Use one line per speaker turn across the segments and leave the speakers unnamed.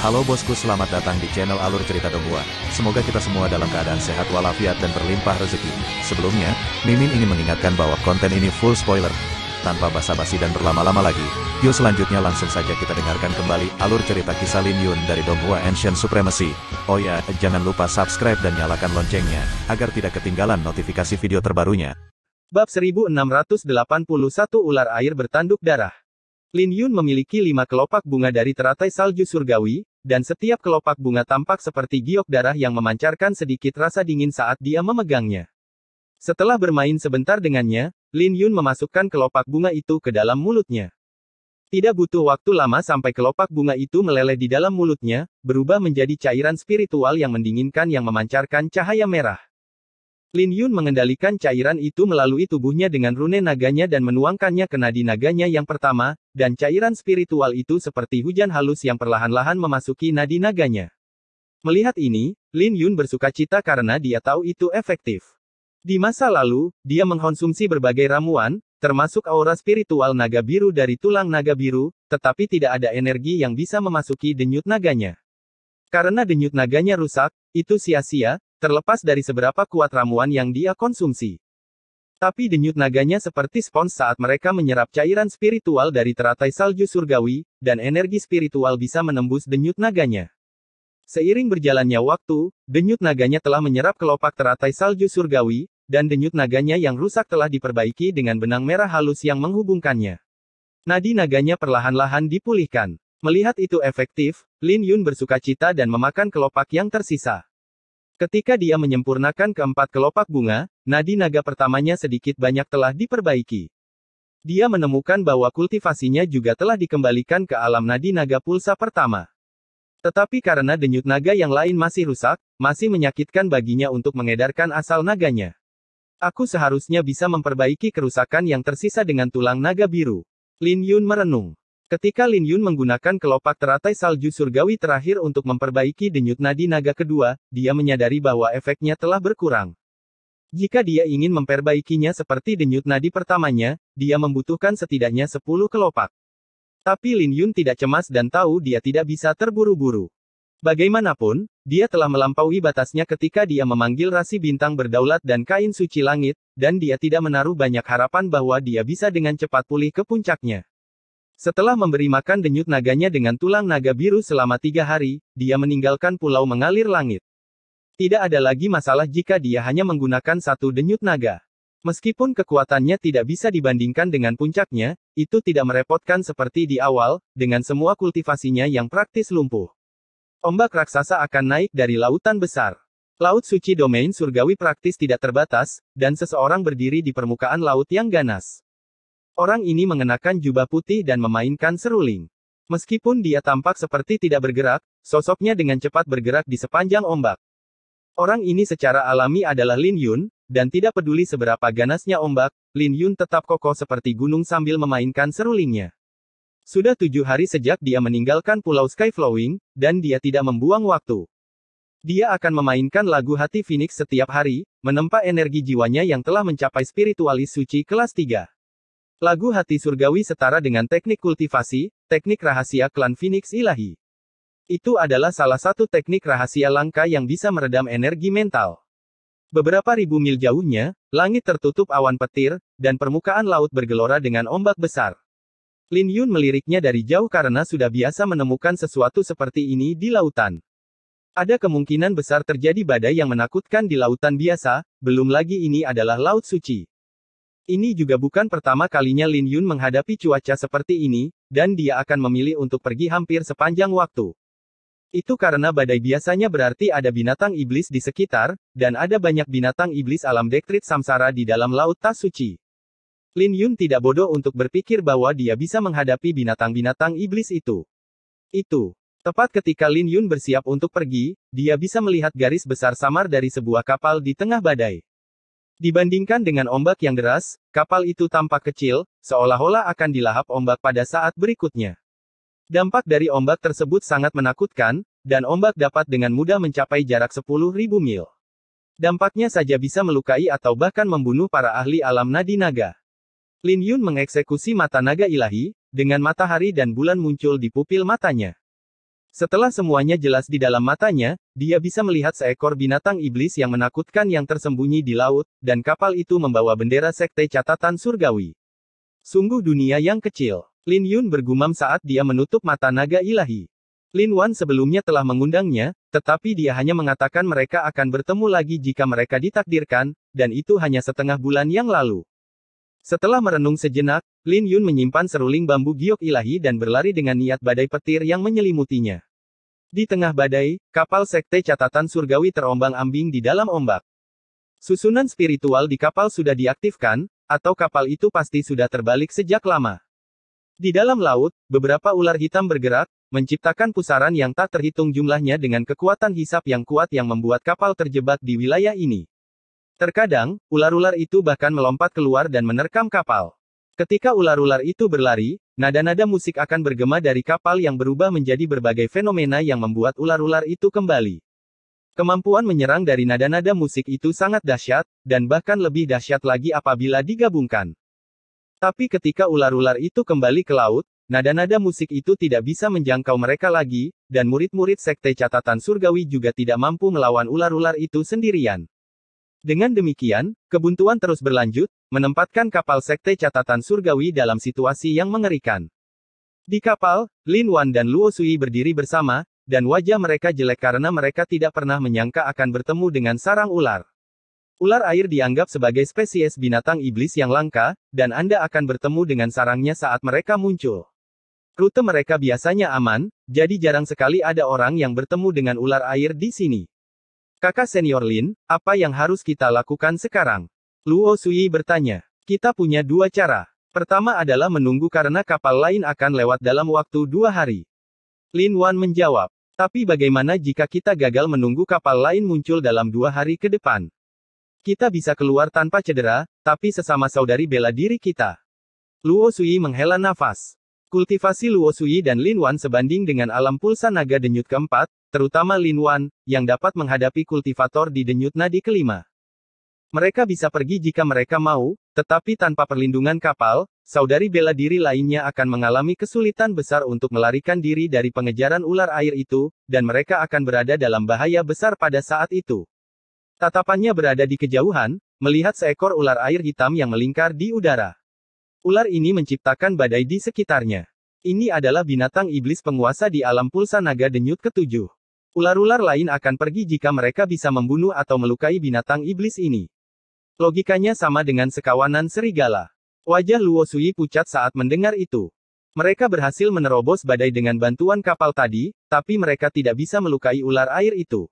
Halo bosku selamat datang di channel Alur Cerita Dongua. Semoga kita semua dalam keadaan sehat walafiat dan berlimpah rezeki. Sebelumnya, Mimin ingin mengingatkan bahwa konten ini full spoiler. Tanpa basa-basi dan berlama-lama lagi, yuk selanjutnya langsung saja kita dengarkan kembali alur cerita kisah Lin Yun dari Donghua Ancient Supremacy. Oh ya, jangan lupa subscribe dan nyalakan loncengnya, agar tidak ketinggalan notifikasi video terbarunya. Bab 1681 Ular Air Bertanduk Darah Lin Yun memiliki lima kelopak bunga dari teratai salju surgawi, dan setiap kelopak bunga tampak seperti giok darah yang memancarkan sedikit rasa dingin saat dia memegangnya. Setelah bermain sebentar dengannya, Lin Yun memasukkan kelopak bunga itu ke dalam mulutnya. Tidak butuh waktu lama sampai kelopak bunga itu meleleh di dalam mulutnya, berubah menjadi cairan spiritual yang mendinginkan yang memancarkan cahaya merah. Lin Yun mengendalikan cairan itu melalui tubuhnya dengan rune naganya dan menuangkannya ke nadi naganya yang pertama, dan cairan spiritual itu seperti hujan halus yang perlahan-lahan memasuki nadi naganya. Melihat ini, Lin Yun bersuka cita karena dia tahu itu efektif. Di masa lalu, dia mengkonsumsi berbagai ramuan, termasuk aura spiritual naga biru dari tulang naga biru, tetapi tidak ada energi yang bisa memasuki denyut naganya. Karena denyut naganya rusak, itu sia-sia, terlepas dari seberapa kuat ramuan yang dia konsumsi. Tapi denyut naganya seperti spons saat mereka menyerap cairan spiritual dari teratai salju surgawi, dan energi spiritual bisa menembus denyut naganya. Seiring berjalannya waktu, denyut naganya telah menyerap kelopak teratai salju surgawi, dan denyut naganya yang rusak telah diperbaiki dengan benang merah halus yang menghubungkannya. Nadi naganya perlahan-lahan dipulihkan. Melihat itu efektif, Lin Yun bersuka cita dan memakan kelopak yang tersisa. Ketika dia menyempurnakan keempat kelopak bunga, nadi naga pertamanya sedikit banyak telah diperbaiki. Dia menemukan bahwa kultivasinya juga telah dikembalikan ke alam nadi naga pulsa pertama. Tetapi karena denyut naga yang lain masih rusak, masih menyakitkan baginya untuk mengedarkan asal naganya. Aku seharusnya bisa memperbaiki kerusakan yang tersisa dengan tulang naga biru. Lin Yun merenung. Ketika Lin Yun menggunakan kelopak teratai salju surgawi terakhir untuk memperbaiki denyut nadi naga kedua, dia menyadari bahwa efeknya telah berkurang. Jika dia ingin memperbaikinya seperti denyut nadi pertamanya, dia membutuhkan setidaknya 10 kelopak. Tapi Lin Yun tidak cemas dan tahu dia tidak bisa terburu-buru. Bagaimanapun, dia telah melampaui batasnya ketika dia memanggil rasi bintang berdaulat dan kain suci langit, dan dia tidak menaruh banyak harapan bahwa dia bisa dengan cepat pulih ke puncaknya. Setelah memberi makan denyut naganya dengan tulang naga biru selama tiga hari, dia meninggalkan pulau mengalir langit. Tidak ada lagi masalah jika dia hanya menggunakan satu denyut naga. Meskipun kekuatannya tidak bisa dibandingkan dengan puncaknya, itu tidak merepotkan seperti di awal, dengan semua kultivasinya yang praktis lumpuh. Ombak raksasa akan naik dari lautan besar. Laut suci domain surgawi praktis tidak terbatas, dan seseorang berdiri di permukaan laut yang ganas. Orang ini mengenakan jubah putih dan memainkan seruling. Meskipun dia tampak seperti tidak bergerak, sosoknya dengan cepat bergerak di sepanjang ombak. Orang ini secara alami adalah Lin Yun, dan tidak peduli seberapa ganasnya ombak, Lin Yun tetap kokoh seperti gunung sambil memainkan serulingnya. Sudah tujuh hari sejak dia meninggalkan Pulau Skyflowing, dan dia tidak membuang waktu. Dia akan memainkan lagu hati Phoenix setiap hari, menempa energi jiwanya yang telah mencapai spiritualis suci kelas 3. Lagu hati surgawi setara dengan teknik kultivasi, teknik rahasia klan Phoenix Ilahi. Itu adalah salah satu teknik rahasia langka yang bisa meredam energi mental. Beberapa ribu mil jauhnya, langit tertutup awan petir, dan permukaan laut bergelora dengan ombak besar. Lin Yun meliriknya dari jauh karena sudah biasa menemukan sesuatu seperti ini di lautan. Ada kemungkinan besar terjadi badai yang menakutkan di lautan biasa, belum lagi ini adalah laut suci. Ini juga bukan pertama kalinya Lin Yun menghadapi cuaca seperti ini, dan dia akan memilih untuk pergi hampir sepanjang waktu. Itu karena badai biasanya berarti ada binatang iblis di sekitar, dan ada banyak binatang iblis alam dektrit samsara di dalam Laut Tas Suci. Lin Yun tidak bodoh untuk berpikir bahwa dia bisa menghadapi binatang-binatang iblis itu. Itu. Tepat ketika Lin Yun bersiap untuk pergi, dia bisa melihat garis besar samar dari sebuah kapal di tengah badai. Dibandingkan dengan ombak yang deras, kapal itu tampak kecil, seolah-olah akan dilahap ombak pada saat berikutnya. Dampak dari ombak tersebut sangat menakutkan, dan ombak dapat dengan mudah mencapai jarak 10.000 mil. Dampaknya saja bisa melukai atau bahkan membunuh para ahli alam nadi naga. Lin Yun mengeksekusi mata naga ilahi, dengan matahari dan bulan muncul di pupil matanya. Setelah semuanya jelas di dalam matanya, dia bisa melihat seekor binatang iblis yang menakutkan yang tersembunyi di laut, dan kapal itu membawa bendera sekte catatan surgawi. Sungguh dunia yang kecil. Lin Yun bergumam saat dia menutup mata naga ilahi. Lin Wan sebelumnya telah mengundangnya, tetapi dia hanya mengatakan mereka akan bertemu lagi jika mereka ditakdirkan, dan itu hanya setengah bulan yang lalu. Setelah merenung sejenak, Lin Yun menyimpan seruling bambu giok ilahi dan berlari dengan niat badai petir yang menyelimutinya. Di tengah badai, kapal sekte catatan surgawi terombang-ambing di dalam ombak. Susunan spiritual di kapal sudah diaktifkan, atau kapal itu pasti sudah terbalik sejak lama. Di dalam laut, beberapa ular hitam bergerak, menciptakan pusaran yang tak terhitung jumlahnya dengan kekuatan hisap yang kuat yang membuat kapal terjebak di wilayah ini. Terkadang, ular-ular itu bahkan melompat keluar dan menerkam kapal. Ketika ular-ular itu berlari, nada-nada musik akan bergema dari kapal yang berubah menjadi berbagai fenomena yang membuat ular-ular itu kembali. Kemampuan menyerang dari nada-nada musik itu sangat dahsyat, dan bahkan lebih dahsyat lagi apabila digabungkan. Tapi ketika ular-ular itu kembali ke laut, nada-nada musik itu tidak bisa menjangkau mereka lagi, dan murid-murid sekte catatan surgawi juga tidak mampu melawan ular-ular itu sendirian. Dengan demikian, kebuntuan terus berlanjut, menempatkan kapal sekte catatan surgawi dalam situasi yang mengerikan. Di kapal, Lin Wan dan Luo Sui berdiri bersama, dan wajah mereka jelek karena mereka tidak pernah menyangka akan bertemu dengan sarang ular. Ular air dianggap sebagai spesies binatang iblis yang langka, dan Anda akan bertemu dengan sarangnya saat mereka muncul. Rute mereka biasanya aman, jadi jarang sekali ada orang yang bertemu dengan ular air di sini. Kakak senior Lin, apa yang harus kita lakukan sekarang? Luo Sui bertanya. Kita punya dua cara. Pertama adalah menunggu karena kapal lain akan lewat dalam waktu dua hari. Lin Wan menjawab. Tapi bagaimana jika kita gagal menunggu kapal lain muncul dalam dua hari ke depan? Kita bisa keluar tanpa cedera, tapi sesama saudari bela diri kita. Luo Sui menghela nafas. Kultivasi Luo Sui dan Lin Wan sebanding dengan alam pulsa naga denyut keempat, terutama Lin Wan, yang dapat menghadapi kultivator di denyut nadi kelima. Mereka bisa pergi jika mereka mau, tetapi tanpa perlindungan kapal, saudari bela diri lainnya akan mengalami kesulitan besar untuk melarikan diri dari pengejaran ular air itu, dan mereka akan berada dalam bahaya besar pada saat itu. Tatapannya berada di kejauhan, melihat seekor ular air hitam yang melingkar di udara. Ular ini menciptakan badai di sekitarnya. Ini adalah binatang iblis penguasa di alam pulsa naga denyut ketujuh. Ular-ular lain akan pergi jika mereka bisa membunuh atau melukai binatang iblis ini. Logikanya sama dengan sekawanan serigala. Wajah Luo Sui pucat saat mendengar itu. Mereka berhasil menerobos badai dengan bantuan kapal tadi, tapi mereka tidak bisa melukai ular air itu.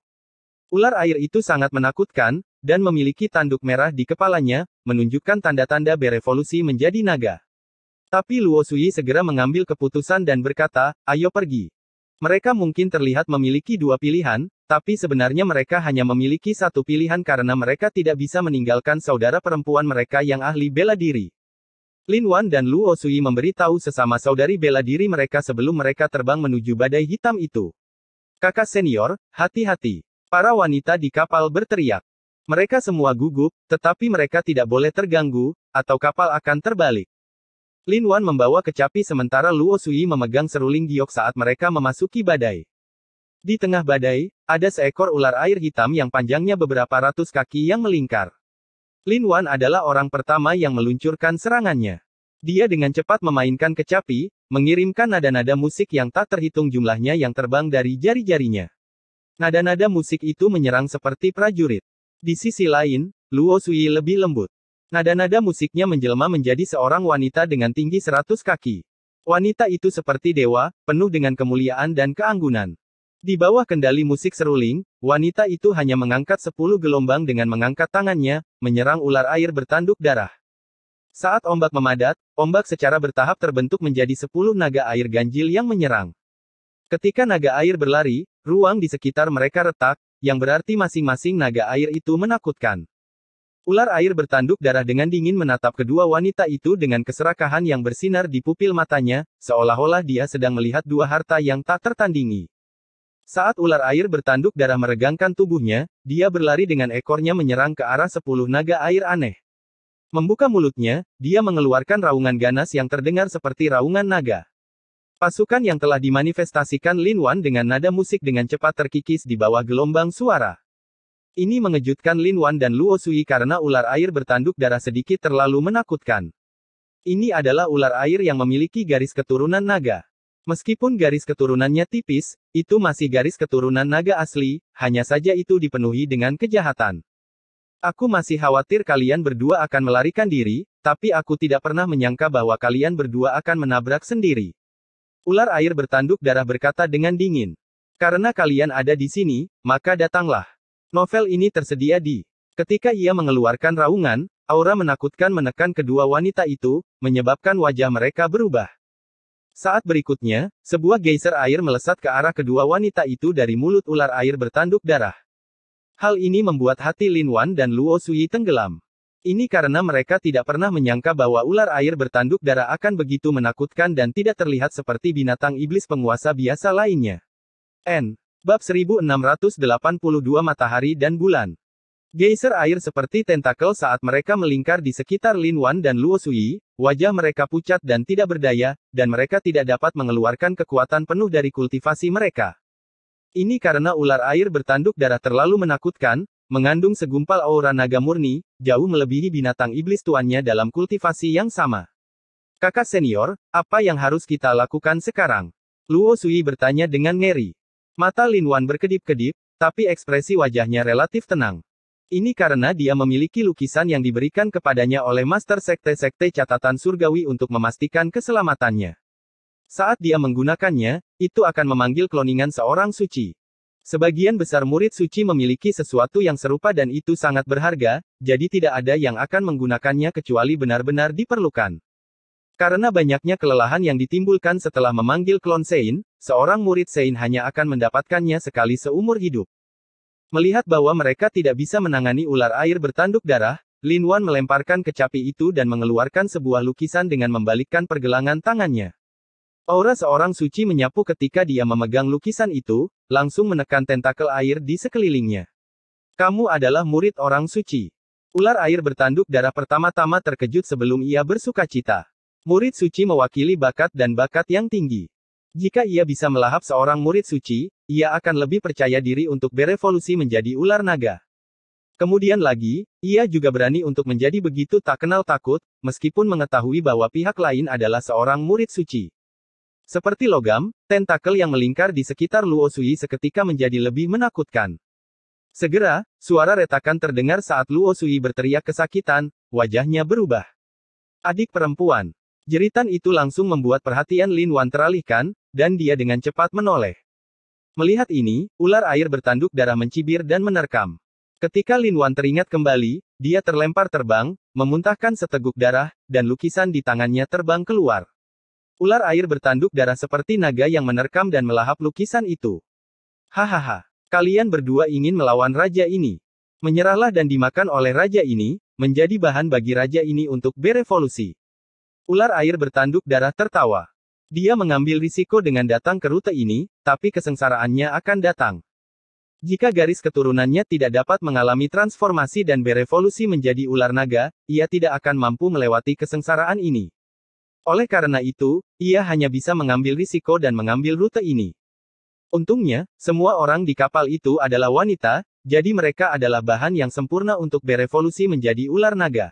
Ular air itu sangat menakutkan, dan memiliki tanduk merah di kepalanya, menunjukkan tanda-tanda berevolusi menjadi naga. Tapi Luo Sui segera mengambil keputusan dan berkata, ayo pergi. Mereka mungkin terlihat memiliki dua pilihan, tapi sebenarnya mereka hanya memiliki satu pilihan karena mereka tidak bisa meninggalkan saudara perempuan mereka yang ahli bela diri. Lin Wan dan Luo Sui memberitahu sesama saudari bela diri mereka sebelum mereka terbang menuju badai hitam itu. Kakak senior, hati-hati. Para wanita di kapal berteriak. Mereka semua gugup, tetapi mereka tidak boleh terganggu, atau kapal akan terbalik. Lin Wan membawa kecapi sementara Luo Sui memegang seruling giok saat mereka memasuki badai. Di tengah badai, ada seekor ular air hitam yang panjangnya beberapa ratus kaki yang melingkar. Lin Wan adalah orang pertama yang meluncurkan serangannya. Dia dengan cepat memainkan kecapi, mengirimkan nada-nada musik yang tak terhitung jumlahnya yang terbang dari jari-jarinya. Nada-nada musik itu menyerang seperti prajurit. Di sisi lain, Luo Sui lebih lembut. Nada-nada musiknya menjelma menjadi seorang wanita dengan tinggi seratus kaki. Wanita itu seperti dewa, penuh dengan kemuliaan dan keanggunan. Di bawah kendali musik seruling, wanita itu hanya mengangkat sepuluh gelombang dengan mengangkat tangannya, menyerang ular air bertanduk darah. Saat ombak memadat, ombak secara bertahap terbentuk menjadi sepuluh naga air ganjil yang menyerang. Ketika naga air berlari, ruang di sekitar mereka retak, yang berarti masing-masing naga air itu menakutkan. Ular air bertanduk darah dengan dingin menatap kedua wanita itu dengan keserakahan yang bersinar di pupil matanya, seolah-olah dia sedang melihat dua harta yang tak tertandingi. Saat ular air bertanduk darah meregangkan tubuhnya, dia berlari dengan ekornya menyerang ke arah sepuluh naga air aneh. Membuka mulutnya, dia mengeluarkan raungan ganas yang terdengar seperti raungan naga. Pasukan yang telah dimanifestasikan Lin Wan dengan nada musik dengan cepat terkikis di bawah gelombang suara. Ini mengejutkan Lin Wan dan Luo Sui karena ular air bertanduk darah sedikit terlalu menakutkan. Ini adalah ular air yang memiliki garis keturunan naga. Meskipun garis keturunannya tipis, itu masih garis keturunan naga asli, hanya saja itu dipenuhi dengan kejahatan. Aku masih khawatir kalian berdua akan melarikan diri, tapi aku tidak pernah menyangka bahwa kalian berdua akan menabrak sendiri. Ular air bertanduk darah berkata dengan dingin. Karena kalian ada di sini, maka datanglah. Novel ini tersedia di. Ketika ia mengeluarkan raungan, aura menakutkan menekan kedua wanita itu, menyebabkan wajah mereka berubah. Saat berikutnya, sebuah geyser air melesat ke arah kedua wanita itu dari mulut ular air bertanduk darah. Hal ini membuat hati Lin Wan dan Luo Sui tenggelam. Ini karena mereka tidak pernah menyangka bahwa ular air bertanduk darah akan begitu menakutkan dan tidak terlihat seperti binatang iblis penguasa biasa lainnya. N. Bab 1682 Matahari dan Bulan Geyser air seperti tentakel saat mereka melingkar di sekitar Lin Wan dan Luo Sui, wajah mereka pucat dan tidak berdaya, dan mereka tidak dapat mengeluarkan kekuatan penuh dari kultivasi mereka. Ini karena ular air bertanduk darah terlalu menakutkan, Mengandung segumpal aura naga murni, jauh melebihi binatang iblis tuannya dalam kultivasi yang sama. Kakak senior, apa yang harus kita lakukan sekarang? Luo Sui bertanya dengan ngeri. Mata Lin Wan berkedip-kedip, tapi ekspresi wajahnya relatif tenang. Ini karena dia memiliki lukisan yang diberikan kepadanya oleh Master Sekte-Sekte Catatan Surgawi untuk memastikan keselamatannya. Saat dia menggunakannya, itu akan memanggil kloningan seorang suci. Sebagian besar murid suci memiliki sesuatu yang serupa dan itu sangat berharga, jadi tidak ada yang akan menggunakannya kecuali benar-benar diperlukan. Karena banyaknya kelelahan yang ditimbulkan setelah memanggil klon Sein, seorang murid Sein hanya akan mendapatkannya sekali seumur hidup. Melihat bahwa mereka tidak bisa menangani ular air bertanduk darah, Lin Wan melemparkan kecapi itu dan mengeluarkan sebuah lukisan dengan membalikkan pergelangan tangannya. Aura seorang suci menyapu ketika dia memegang lukisan itu, langsung menekan tentakel air di sekelilingnya. Kamu adalah murid orang suci. Ular air bertanduk darah pertama-tama terkejut sebelum ia bersuka cita. Murid suci mewakili bakat dan bakat yang tinggi. Jika ia bisa melahap seorang murid suci, ia akan lebih percaya diri untuk berevolusi menjadi ular naga. Kemudian lagi, ia juga berani untuk menjadi begitu tak kenal takut, meskipun mengetahui bahwa pihak lain adalah seorang murid suci. Seperti logam, tentakel yang melingkar di sekitar Luo Sui seketika menjadi lebih menakutkan. Segera, suara retakan terdengar saat Luo Sui berteriak kesakitan, wajahnya berubah. Adik perempuan. Jeritan itu langsung membuat perhatian Lin Wan teralihkan, dan dia dengan cepat menoleh. Melihat ini, ular air bertanduk darah mencibir dan menerkam. Ketika Lin Wan teringat kembali, dia terlempar terbang, memuntahkan seteguk darah, dan lukisan di tangannya terbang keluar. Ular air bertanduk darah seperti naga yang menerkam dan melahap lukisan itu. Hahaha. Kalian berdua ingin melawan raja ini. Menyerahlah dan dimakan oleh raja ini, menjadi bahan bagi raja ini untuk berevolusi. Ular air bertanduk darah tertawa. Dia mengambil risiko dengan datang ke rute ini, tapi kesengsaraannya akan datang. Jika garis keturunannya tidak dapat mengalami transformasi dan berevolusi menjadi ular naga, ia tidak akan mampu melewati kesengsaraan ini. Oleh karena itu, ia hanya bisa mengambil risiko dan mengambil rute ini. Untungnya, semua orang di kapal itu adalah wanita, jadi mereka adalah bahan yang sempurna untuk berevolusi menjadi ular naga.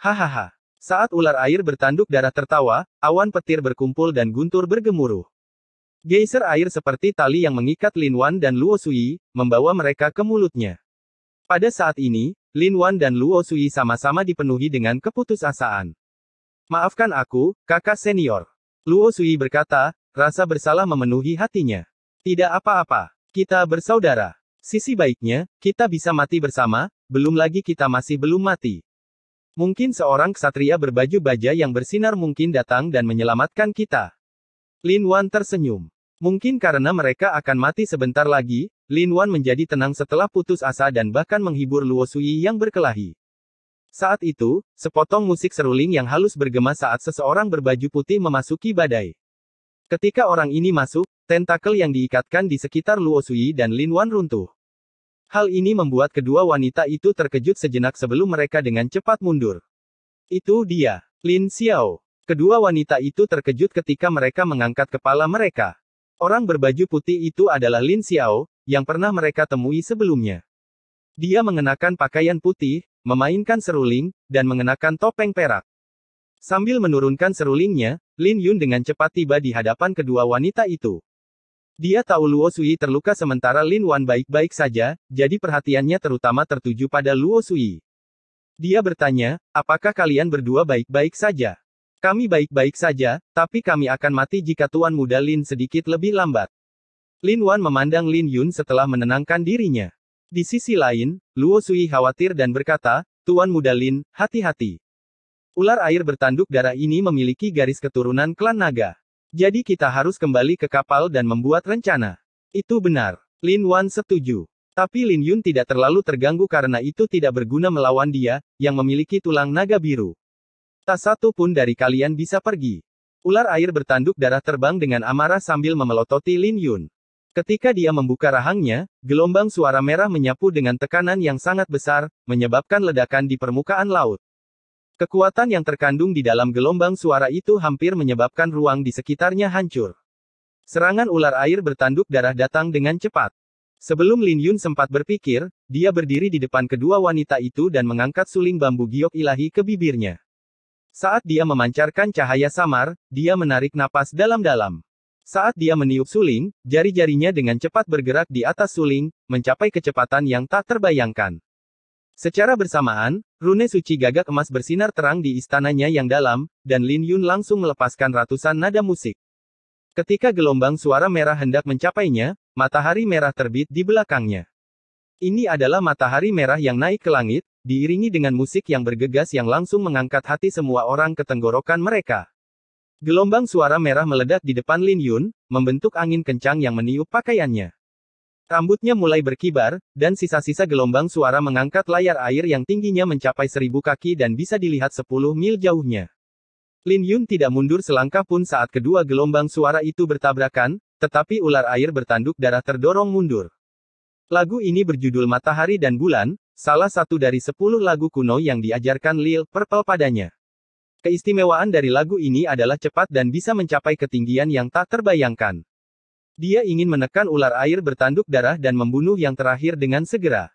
Hahaha. Saat ular air bertanduk darah tertawa, awan petir berkumpul dan guntur bergemuruh. Geyser air seperti tali yang mengikat Lin Wan dan Luo Sui, membawa mereka ke mulutnya. Pada saat ini, Lin Wan dan Luo Sui sama-sama dipenuhi dengan keputusasaan. Maafkan aku, kakak senior. Luo Sui berkata, rasa bersalah memenuhi hatinya. Tidak apa-apa. Kita bersaudara. Sisi baiknya, kita bisa mati bersama, belum lagi kita masih belum mati. Mungkin seorang ksatria berbaju baja yang bersinar mungkin datang dan menyelamatkan kita. Lin Wan tersenyum. Mungkin karena mereka akan mati sebentar lagi, Lin Wan menjadi tenang setelah putus asa dan bahkan menghibur Luo Sui yang berkelahi. Saat itu, sepotong musik seruling yang halus bergema saat seseorang berbaju putih memasuki badai. Ketika orang ini masuk, tentakel yang diikatkan di sekitar Luo Sui dan Lin Wan runtuh. Hal ini membuat kedua wanita itu terkejut sejenak sebelum mereka dengan cepat mundur. Itu dia, Lin Xiao. Kedua wanita itu terkejut ketika mereka mengangkat kepala mereka. Orang berbaju putih itu adalah Lin Xiao, yang pernah mereka temui sebelumnya. Dia mengenakan pakaian putih, memainkan seruling, dan mengenakan topeng perak. Sambil menurunkan serulingnya, Lin Yun dengan cepat tiba di hadapan kedua wanita itu. Dia tahu Luo Sui terluka sementara Lin Wan baik-baik saja, jadi perhatiannya terutama tertuju pada Luo Sui. Dia bertanya, apakah kalian berdua baik-baik saja? Kami baik-baik saja, tapi kami akan mati jika Tuan Muda Lin sedikit lebih lambat. Lin Wan memandang Lin Yun setelah menenangkan dirinya. Di sisi lain, Luo Sui khawatir dan berkata, Tuan Muda Lin, hati-hati. Ular air bertanduk darah ini memiliki garis keturunan klan naga. Jadi kita harus kembali ke kapal dan membuat rencana. Itu benar. Lin Wan setuju. Tapi Lin Yun tidak terlalu terganggu karena itu tidak berguna melawan dia, yang memiliki tulang naga biru. Tak satu pun dari kalian bisa pergi. Ular air bertanduk darah terbang dengan amarah sambil memelototi Lin Yun. Ketika dia membuka rahangnya, gelombang suara merah menyapu dengan tekanan yang sangat besar, menyebabkan ledakan di permukaan laut. Kekuatan yang terkandung di dalam gelombang suara itu hampir menyebabkan ruang di sekitarnya hancur. Serangan ular air bertanduk darah datang dengan cepat. Sebelum Lin Yun sempat berpikir, dia berdiri di depan kedua wanita itu dan mengangkat suling bambu giok ilahi ke bibirnya. Saat dia memancarkan cahaya samar, dia menarik napas dalam-dalam. Saat dia meniup suling, jari-jarinya dengan cepat bergerak di atas suling, mencapai kecepatan yang tak terbayangkan. Secara bersamaan, rune suci gagak emas bersinar terang di istananya yang dalam, dan Lin Yun langsung melepaskan ratusan nada musik. Ketika gelombang suara merah hendak mencapainya, matahari merah terbit di belakangnya. Ini adalah matahari merah yang naik ke langit, diiringi dengan musik yang bergegas yang langsung mengangkat hati semua orang ke tenggorokan mereka. Gelombang suara merah meledak di depan Lin Yun, membentuk angin kencang yang meniup pakaiannya. Rambutnya mulai berkibar, dan sisa-sisa gelombang suara mengangkat layar air yang tingginya mencapai seribu kaki dan bisa dilihat sepuluh mil jauhnya. Lin Yun tidak mundur selangkah pun saat kedua gelombang suara itu bertabrakan, tetapi ular air bertanduk darah terdorong mundur. Lagu ini berjudul Matahari dan Bulan, salah satu dari sepuluh lagu kuno yang diajarkan Lil Purple padanya. Keistimewaan dari lagu ini adalah cepat dan bisa mencapai ketinggian yang tak terbayangkan. Dia ingin menekan ular air bertanduk darah dan membunuh yang terakhir dengan segera.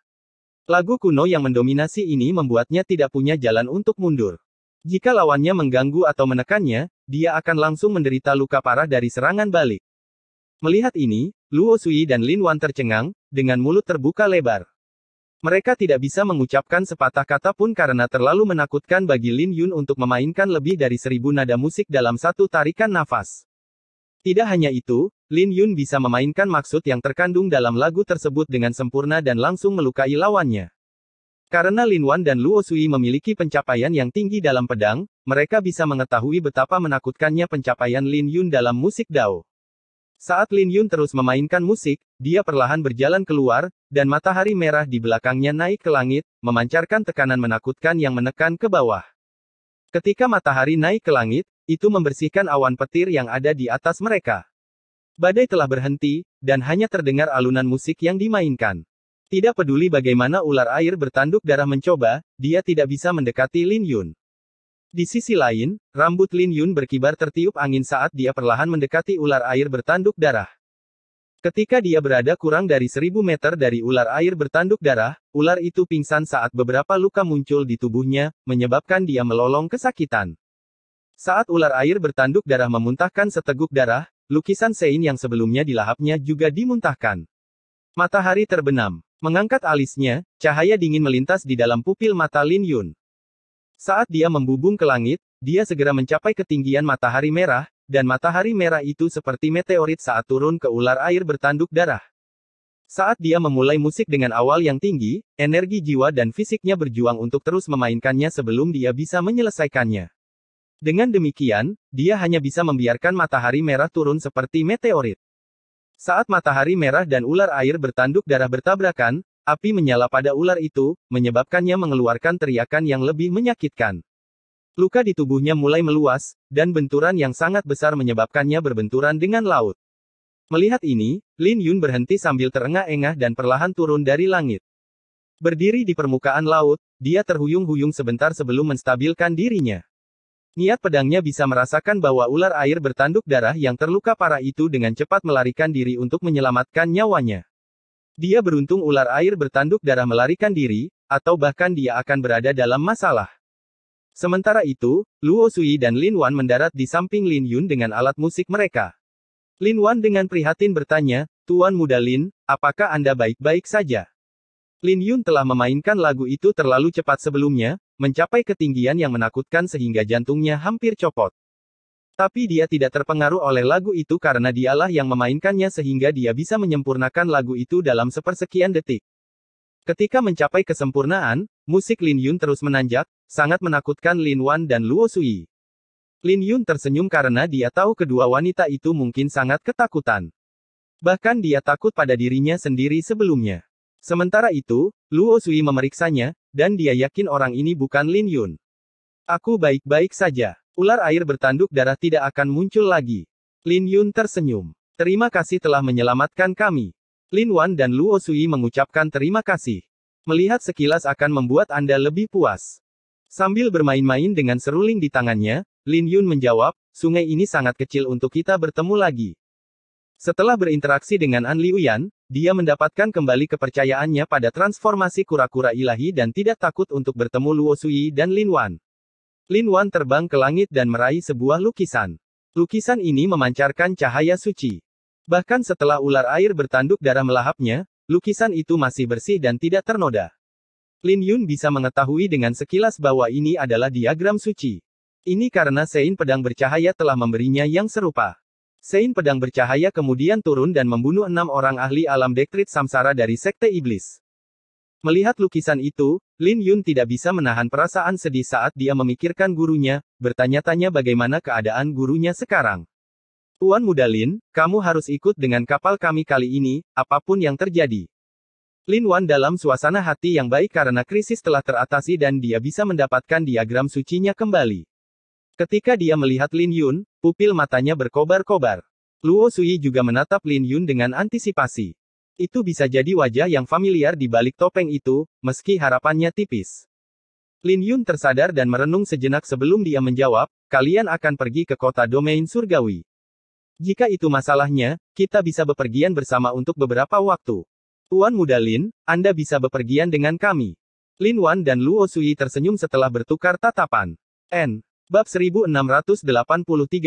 Lagu kuno yang mendominasi ini membuatnya tidak punya jalan untuk mundur. Jika lawannya mengganggu atau menekannya, dia akan langsung menderita luka parah dari serangan balik. Melihat ini, Luo Sui dan Lin Wan tercengang, dengan mulut terbuka lebar. Mereka tidak bisa mengucapkan sepatah kata pun karena terlalu menakutkan bagi Lin Yun untuk memainkan lebih dari seribu nada musik dalam satu tarikan nafas. Tidak hanya itu, Lin Yun bisa memainkan maksud yang terkandung dalam lagu tersebut dengan sempurna dan langsung melukai lawannya. Karena Lin Wan dan Luo Sui memiliki pencapaian yang tinggi dalam pedang, mereka bisa mengetahui betapa menakutkannya pencapaian Lin Yun dalam musik Dao. Saat Lin Yun terus memainkan musik, dia perlahan berjalan keluar, dan matahari merah di belakangnya naik ke langit, memancarkan tekanan menakutkan yang menekan ke bawah. Ketika matahari naik ke langit, itu membersihkan awan petir yang ada di atas mereka. Badai telah berhenti, dan hanya terdengar alunan musik yang dimainkan. Tidak peduli bagaimana ular air bertanduk darah mencoba, dia tidak bisa mendekati Lin Yun. Di sisi lain, rambut Lin Yun berkibar tertiup angin saat dia perlahan mendekati ular air bertanduk darah. Ketika dia berada kurang dari seribu meter dari ular air bertanduk darah, ular itu pingsan saat beberapa luka muncul di tubuhnya, menyebabkan dia melolong kesakitan. Saat ular air bertanduk darah memuntahkan seteguk darah, lukisan Sein yang sebelumnya dilahapnya juga dimuntahkan. Matahari terbenam. Mengangkat alisnya, cahaya dingin melintas di dalam pupil mata Lin Yun. Saat dia membubung ke langit, dia segera mencapai ketinggian matahari merah, dan matahari merah itu seperti meteorit saat turun ke ular air bertanduk darah. Saat dia memulai musik dengan awal yang tinggi, energi jiwa dan fisiknya berjuang untuk terus memainkannya sebelum dia bisa menyelesaikannya. Dengan demikian, dia hanya bisa membiarkan matahari merah turun seperti meteorit. Saat matahari merah dan ular air bertanduk darah bertabrakan, Api menyala pada ular itu, menyebabkannya mengeluarkan teriakan yang lebih menyakitkan. Luka di tubuhnya mulai meluas, dan benturan yang sangat besar menyebabkannya berbenturan dengan laut. Melihat ini, Lin Yun berhenti sambil terengah-engah dan perlahan turun dari langit. Berdiri di permukaan laut, dia terhuyung-huyung sebentar sebelum menstabilkan dirinya. Niat pedangnya bisa merasakan bahwa ular air bertanduk darah yang terluka parah itu dengan cepat melarikan diri untuk menyelamatkan nyawanya. Dia beruntung ular air bertanduk darah melarikan diri, atau bahkan dia akan berada dalam masalah. Sementara itu, Luo Sui dan Lin Wan mendarat di samping Lin Yun dengan alat musik mereka. Lin Wan dengan prihatin bertanya, Tuan Muda Lin, apakah Anda baik-baik saja? Lin Yun telah memainkan lagu itu terlalu cepat sebelumnya, mencapai ketinggian yang menakutkan sehingga jantungnya hampir copot. Tapi dia tidak terpengaruh oleh lagu itu karena dialah yang memainkannya sehingga dia bisa menyempurnakan lagu itu dalam sepersekian detik. Ketika mencapai kesempurnaan, musik Lin Yun terus menanjak, sangat menakutkan Lin Wan dan Luo Sui. Lin Yun tersenyum karena dia tahu kedua wanita itu mungkin sangat ketakutan. Bahkan dia takut pada dirinya sendiri sebelumnya. Sementara itu, Luo Sui memeriksanya, dan dia yakin orang ini bukan Lin Yun. Aku baik-baik saja. Ular air bertanduk darah tidak akan muncul lagi. Lin Yun tersenyum. Terima kasih telah menyelamatkan kami. Lin Wan dan Luo Sui mengucapkan terima kasih. Melihat sekilas akan membuat Anda lebih puas. Sambil bermain-main dengan seruling di tangannya, Lin Yun menjawab, sungai ini sangat kecil untuk kita bertemu lagi. Setelah berinteraksi dengan An Liuyan, dia mendapatkan kembali kepercayaannya pada transformasi kura-kura ilahi dan tidak takut untuk bertemu Luo Sui dan Lin Wan. Lin Wan terbang ke langit dan meraih sebuah lukisan. Lukisan ini memancarkan cahaya suci. Bahkan setelah ular air bertanduk darah melahapnya, lukisan itu masih bersih dan tidak ternoda. Lin Yun bisa mengetahui dengan sekilas bahwa ini adalah diagram suci. Ini karena Sein Pedang Bercahaya telah memberinya yang serupa. Sein Pedang Bercahaya kemudian turun dan membunuh enam orang ahli alam dektrit samsara dari Sekte Iblis. Melihat lukisan itu, Lin Yun tidak bisa menahan perasaan sedih saat dia memikirkan gurunya, bertanya-tanya bagaimana keadaan gurunya sekarang. Tuan muda Lin, kamu harus ikut dengan kapal kami kali ini, apapun yang terjadi. Lin Wan dalam suasana hati yang baik karena krisis telah teratasi dan dia bisa mendapatkan diagram sucinya kembali. Ketika dia melihat Lin Yun, pupil matanya berkobar-kobar. Luo Sui juga menatap Lin Yun dengan antisipasi. Itu bisa jadi wajah yang familiar di balik topeng itu, meski harapannya tipis. Lin Yun tersadar dan merenung sejenak sebelum dia menjawab, kalian akan pergi ke kota domain surgawi. Jika itu masalahnya, kita bisa bepergian bersama untuk beberapa waktu. Tuan muda Lin, Anda bisa bepergian dengan kami. Lin Wan dan Luo Sui tersenyum setelah bertukar tatapan. N. Bab 1683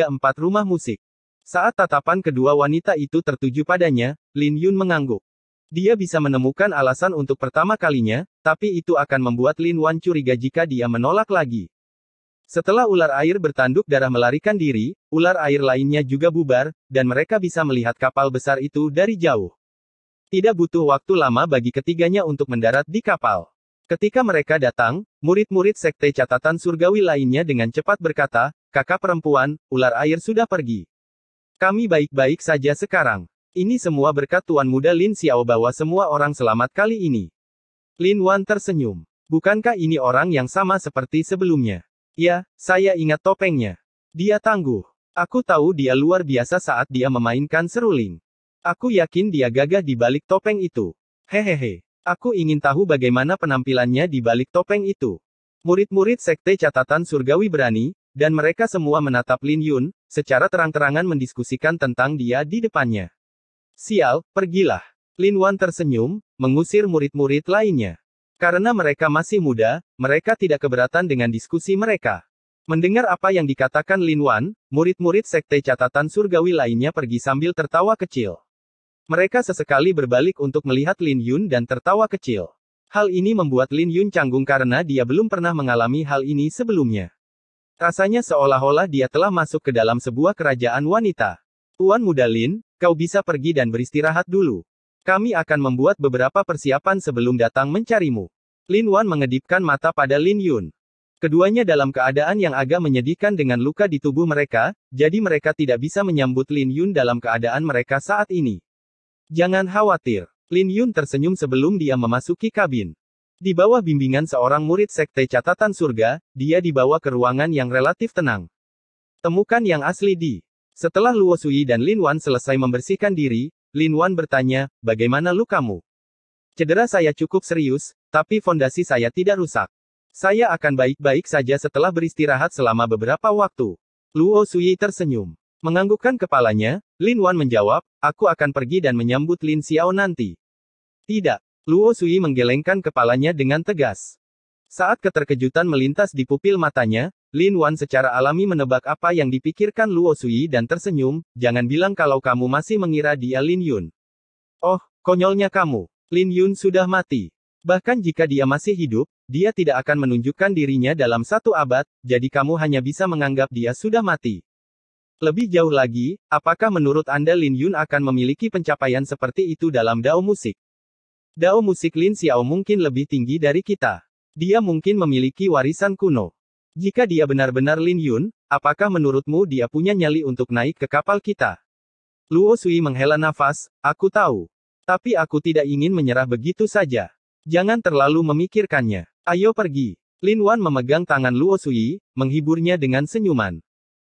empat Rumah Musik saat tatapan kedua wanita itu tertuju padanya, Lin Yun mengangguk. Dia bisa menemukan alasan untuk pertama kalinya, tapi itu akan membuat Lin Wan curiga jika dia menolak lagi. Setelah ular air bertanduk darah melarikan diri, ular air lainnya juga bubar, dan mereka bisa melihat kapal besar itu dari jauh. Tidak butuh waktu lama bagi ketiganya untuk mendarat di kapal. Ketika mereka datang, murid-murid sekte catatan surgawi lainnya dengan cepat berkata, kakak perempuan, ular air sudah pergi. Kami baik-baik saja sekarang. Ini semua berkat Tuan Muda Lin Xiao bahwa semua orang selamat kali ini. Lin Wan tersenyum. Bukankah ini orang yang sama seperti sebelumnya? Ya, saya ingat topengnya. Dia tangguh. Aku tahu dia luar biasa saat dia memainkan seruling. Aku yakin dia gagah di balik topeng itu. Hehehe. Aku ingin tahu bagaimana penampilannya di balik topeng itu. Murid-murid Sekte Catatan Surgawi berani, dan mereka semua menatap Lin Yun, secara terang-terangan mendiskusikan tentang dia di depannya. Sial, pergilah. Lin Wan tersenyum, mengusir murid-murid lainnya. Karena mereka masih muda, mereka tidak keberatan dengan diskusi mereka. Mendengar apa yang dikatakan Lin Wan, murid-murid sekte catatan surgawi lainnya pergi sambil tertawa kecil. Mereka sesekali berbalik untuk melihat Lin Yun dan tertawa kecil. Hal ini membuat Lin Yun canggung karena dia belum pernah mengalami hal ini sebelumnya. Rasanya seolah-olah dia telah masuk ke dalam sebuah kerajaan wanita. Tuan Muda Lin, kau bisa pergi dan beristirahat dulu. Kami akan membuat beberapa persiapan sebelum datang mencarimu. Lin Wan mengedipkan mata pada Lin Yun. Keduanya dalam keadaan yang agak menyedihkan dengan luka di tubuh mereka, jadi mereka tidak bisa menyambut Lin Yun dalam keadaan mereka saat ini. Jangan khawatir. Lin Yun tersenyum sebelum dia memasuki kabin. Di bawah bimbingan seorang murid sekte catatan surga, dia dibawa ke ruangan yang relatif tenang. Temukan yang asli di. Setelah Luo Sui dan Lin Wan selesai membersihkan diri, Lin Wan bertanya, bagaimana lukamu? Cedera saya cukup serius, tapi fondasi saya tidak rusak. Saya akan baik-baik saja setelah beristirahat selama beberapa waktu. Luo Sui tersenyum. Menganggukkan kepalanya, Lin Wan menjawab, aku akan pergi dan menyambut Lin Xiao nanti. Tidak, Luo Sui menggelengkan kepalanya dengan tegas. Saat keterkejutan melintas di pupil matanya, Lin Wan secara alami menebak apa yang dipikirkan Luo Sui dan tersenyum, jangan bilang kalau kamu masih mengira dia Lin Yun. Oh, konyolnya kamu. Lin Yun sudah mati. Bahkan jika dia masih hidup, dia tidak akan menunjukkan dirinya dalam satu abad, jadi kamu hanya bisa menganggap dia sudah mati. Lebih jauh lagi, apakah menurut Anda Lin Yun akan memiliki pencapaian seperti itu dalam Dao Musik? Dao musik Lin Xiao mungkin lebih tinggi dari kita. Dia mungkin memiliki warisan kuno. Jika dia benar-benar Lin Yun, apakah menurutmu dia punya nyali untuk naik ke kapal kita? Luo Sui menghela nafas, aku tahu. Tapi aku tidak ingin menyerah begitu saja. Jangan terlalu memikirkannya. Ayo pergi. Lin Wan memegang tangan Luo Sui, menghiburnya dengan senyuman.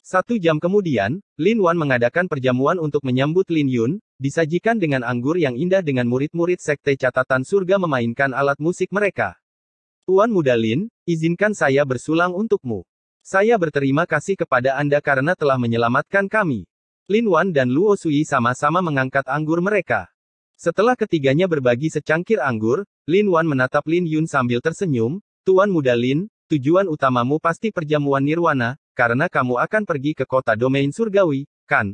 Satu jam kemudian, Lin Wan mengadakan perjamuan untuk menyambut Lin Yun, disajikan dengan anggur yang indah dengan murid-murid sekte catatan surga memainkan alat musik mereka. Tuan muda Lin, izinkan saya bersulang untukmu. Saya berterima kasih kepada Anda karena telah menyelamatkan kami. Lin Wan dan Luo Sui sama-sama mengangkat anggur mereka. Setelah ketiganya berbagi secangkir anggur, Lin Wan menatap Lin Yun sambil tersenyum, Tuan muda Lin, Tujuan utamamu pasti perjamuan nirwana, karena kamu akan pergi ke kota domain surgawi, kan?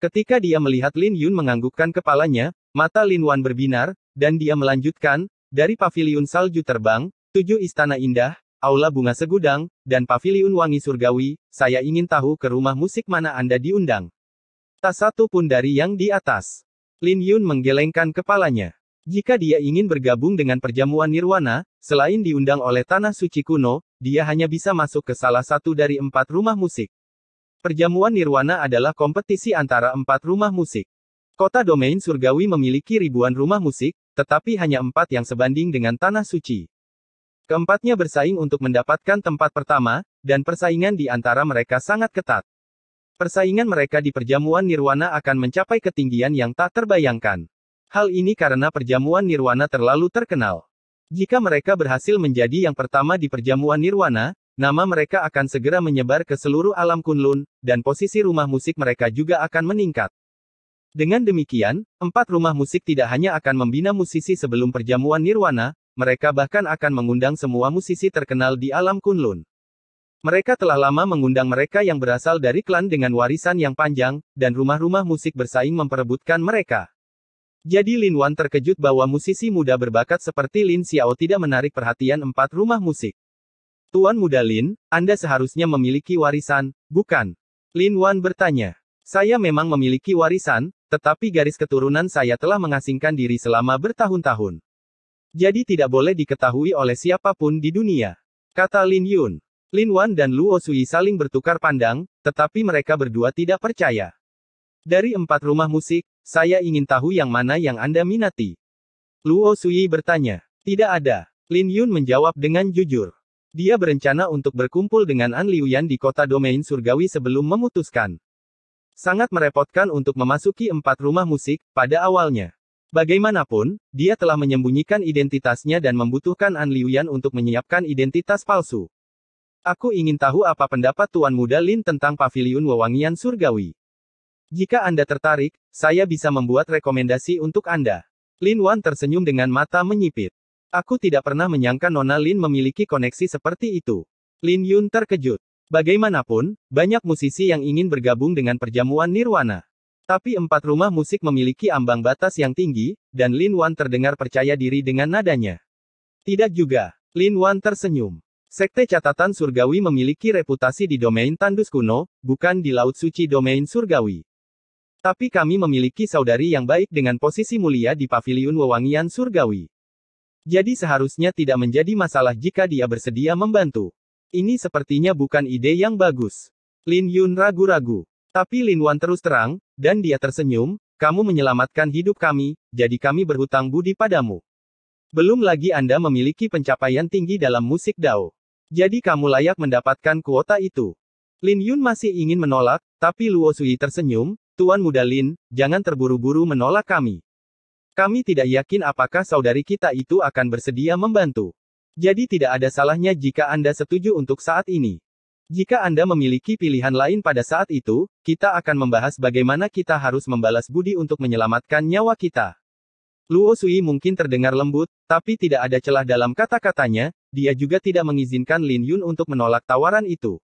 Ketika dia melihat Lin Yun menganggukkan kepalanya, mata Lin Wan berbinar, dan dia melanjutkan, dari paviliun salju terbang, tujuh istana indah, aula bunga segudang, dan paviliun wangi surgawi, saya ingin tahu ke rumah musik mana Anda diundang. Tak satu pun dari yang di atas. Lin Yun menggelengkan kepalanya. Jika dia ingin bergabung dengan perjamuan Nirwana, selain diundang oleh Tanah Suci Kuno, dia hanya bisa masuk ke salah satu dari empat rumah musik. Perjamuan Nirwana adalah kompetisi antara empat rumah musik. Kota domain surgawi memiliki ribuan rumah musik, tetapi hanya empat yang sebanding dengan Tanah Suci. Keempatnya bersaing untuk mendapatkan tempat pertama, dan persaingan di antara mereka sangat ketat. Persaingan mereka di perjamuan Nirwana akan mencapai ketinggian yang tak terbayangkan. Hal ini karena perjamuan nirwana terlalu terkenal. Jika mereka berhasil menjadi yang pertama di perjamuan nirwana, nama mereka akan segera menyebar ke seluruh alam kunlun, dan posisi rumah musik mereka juga akan meningkat. Dengan demikian, empat rumah musik tidak hanya akan membina musisi sebelum perjamuan nirwana, mereka bahkan akan mengundang semua musisi terkenal di alam kunlun. Mereka telah lama mengundang mereka yang berasal dari klan dengan warisan yang panjang, dan rumah-rumah musik bersaing memperebutkan mereka. Jadi Lin Wan terkejut bahwa musisi muda berbakat seperti Lin Xiao tidak menarik perhatian empat rumah musik. Tuan muda Lin, Anda seharusnya memiliki warisan, bukan? Lin Wan bertanya. Saya memang memiliki warisan, tetapi garis keturunan saya telah mengasingkan diri selama bertahun-tahun. Jadi tidak boleh diketahui oleh siapapun di dunia. Kata Lin Yun. Lin Wan dan Luo Sui saling bertukar pandang, tetapi mereka berdua tidak percaya. Dari empat rumah musik, saya ingin tahu yang mana yang Anda minati. Luo Sui bertanya. Tidak ada. Lin Yun menjawab dengan jujur. Dia berencana untuk berkumpul dengan An Liuyan di kota domain surgawi sebelum memutuskan. Sangat merepotkan untuk memasuki empat rumah musik, pada awalnya. Bagaimanapun, dia telah menyembunyikan identitasnya dan membutuhkan An Liuyan untuk menyiapkan identitas palsu. Aku ingin tahu apa pendapat Tuan Muda Lin tentang paviliun wewangian surgawi. Jika Anda tertarik, saya bisa membuat rekomendasi untuk Anda. Lin Wan tersenyum dengan mata menyipit. Aku tidak pernah menyangka Nona Lin memiliki koneksi seperti itu. Lin Yun terkejut. Bagaimanapun, banyak musisi yang ingin bergabung dengan perjamuan Nirwana. Tapi empat rumah musik memiliki ambang batas yang tinggi, dan Lin Wan terdengar percaya diri dengan nadanya. Tidak juga, Lin Wan tersenyum. Sekte catatan surgawi memiliki reputasi di domain tandus kuno, bukan di laut suci domain surgawi. Tapi kami memiliki saudari yang baik dengan posisi mulia di paviliun wewangian surgawi. Jadi seharusnya tidak menjadi masalah jika dia bersedia membantu. Ini sepertinya bukan ide yang bagus. Lin Yun ragu-ragu. Tapi Lin Wan terus terang, dan dia tersenyum, kamu menyelamatkan hidup kami, jadi kami berhutang budi padamu. Belum lagi Anda memiliki pencapaian tinggi dalam musik Dao. Jadi kamu layak mendapatkan kuota itu. Lin Yun masih ingin menolak, tapi Luo Sui tersenyum, Tuan Muda Lin, jangan terburu-buru menolak kami. Kami tidak yakin apakah saudari kita itu akan bersedia membantu. Jadi tidak ada salahnya jika Anda setuju untuk saat ini. Jika Anda memiliki pilihan lain pada saat itu, kita akan membahas bagaimana kita harus membalas budi untuk menyelamatkan nyawa kita. Luo Sui mungkin terdengar lembut, tapi tidak ada celah dalam kata-katanya, dia juga tidak mengizinkan Lin Yun untuk menolak tawaran itu.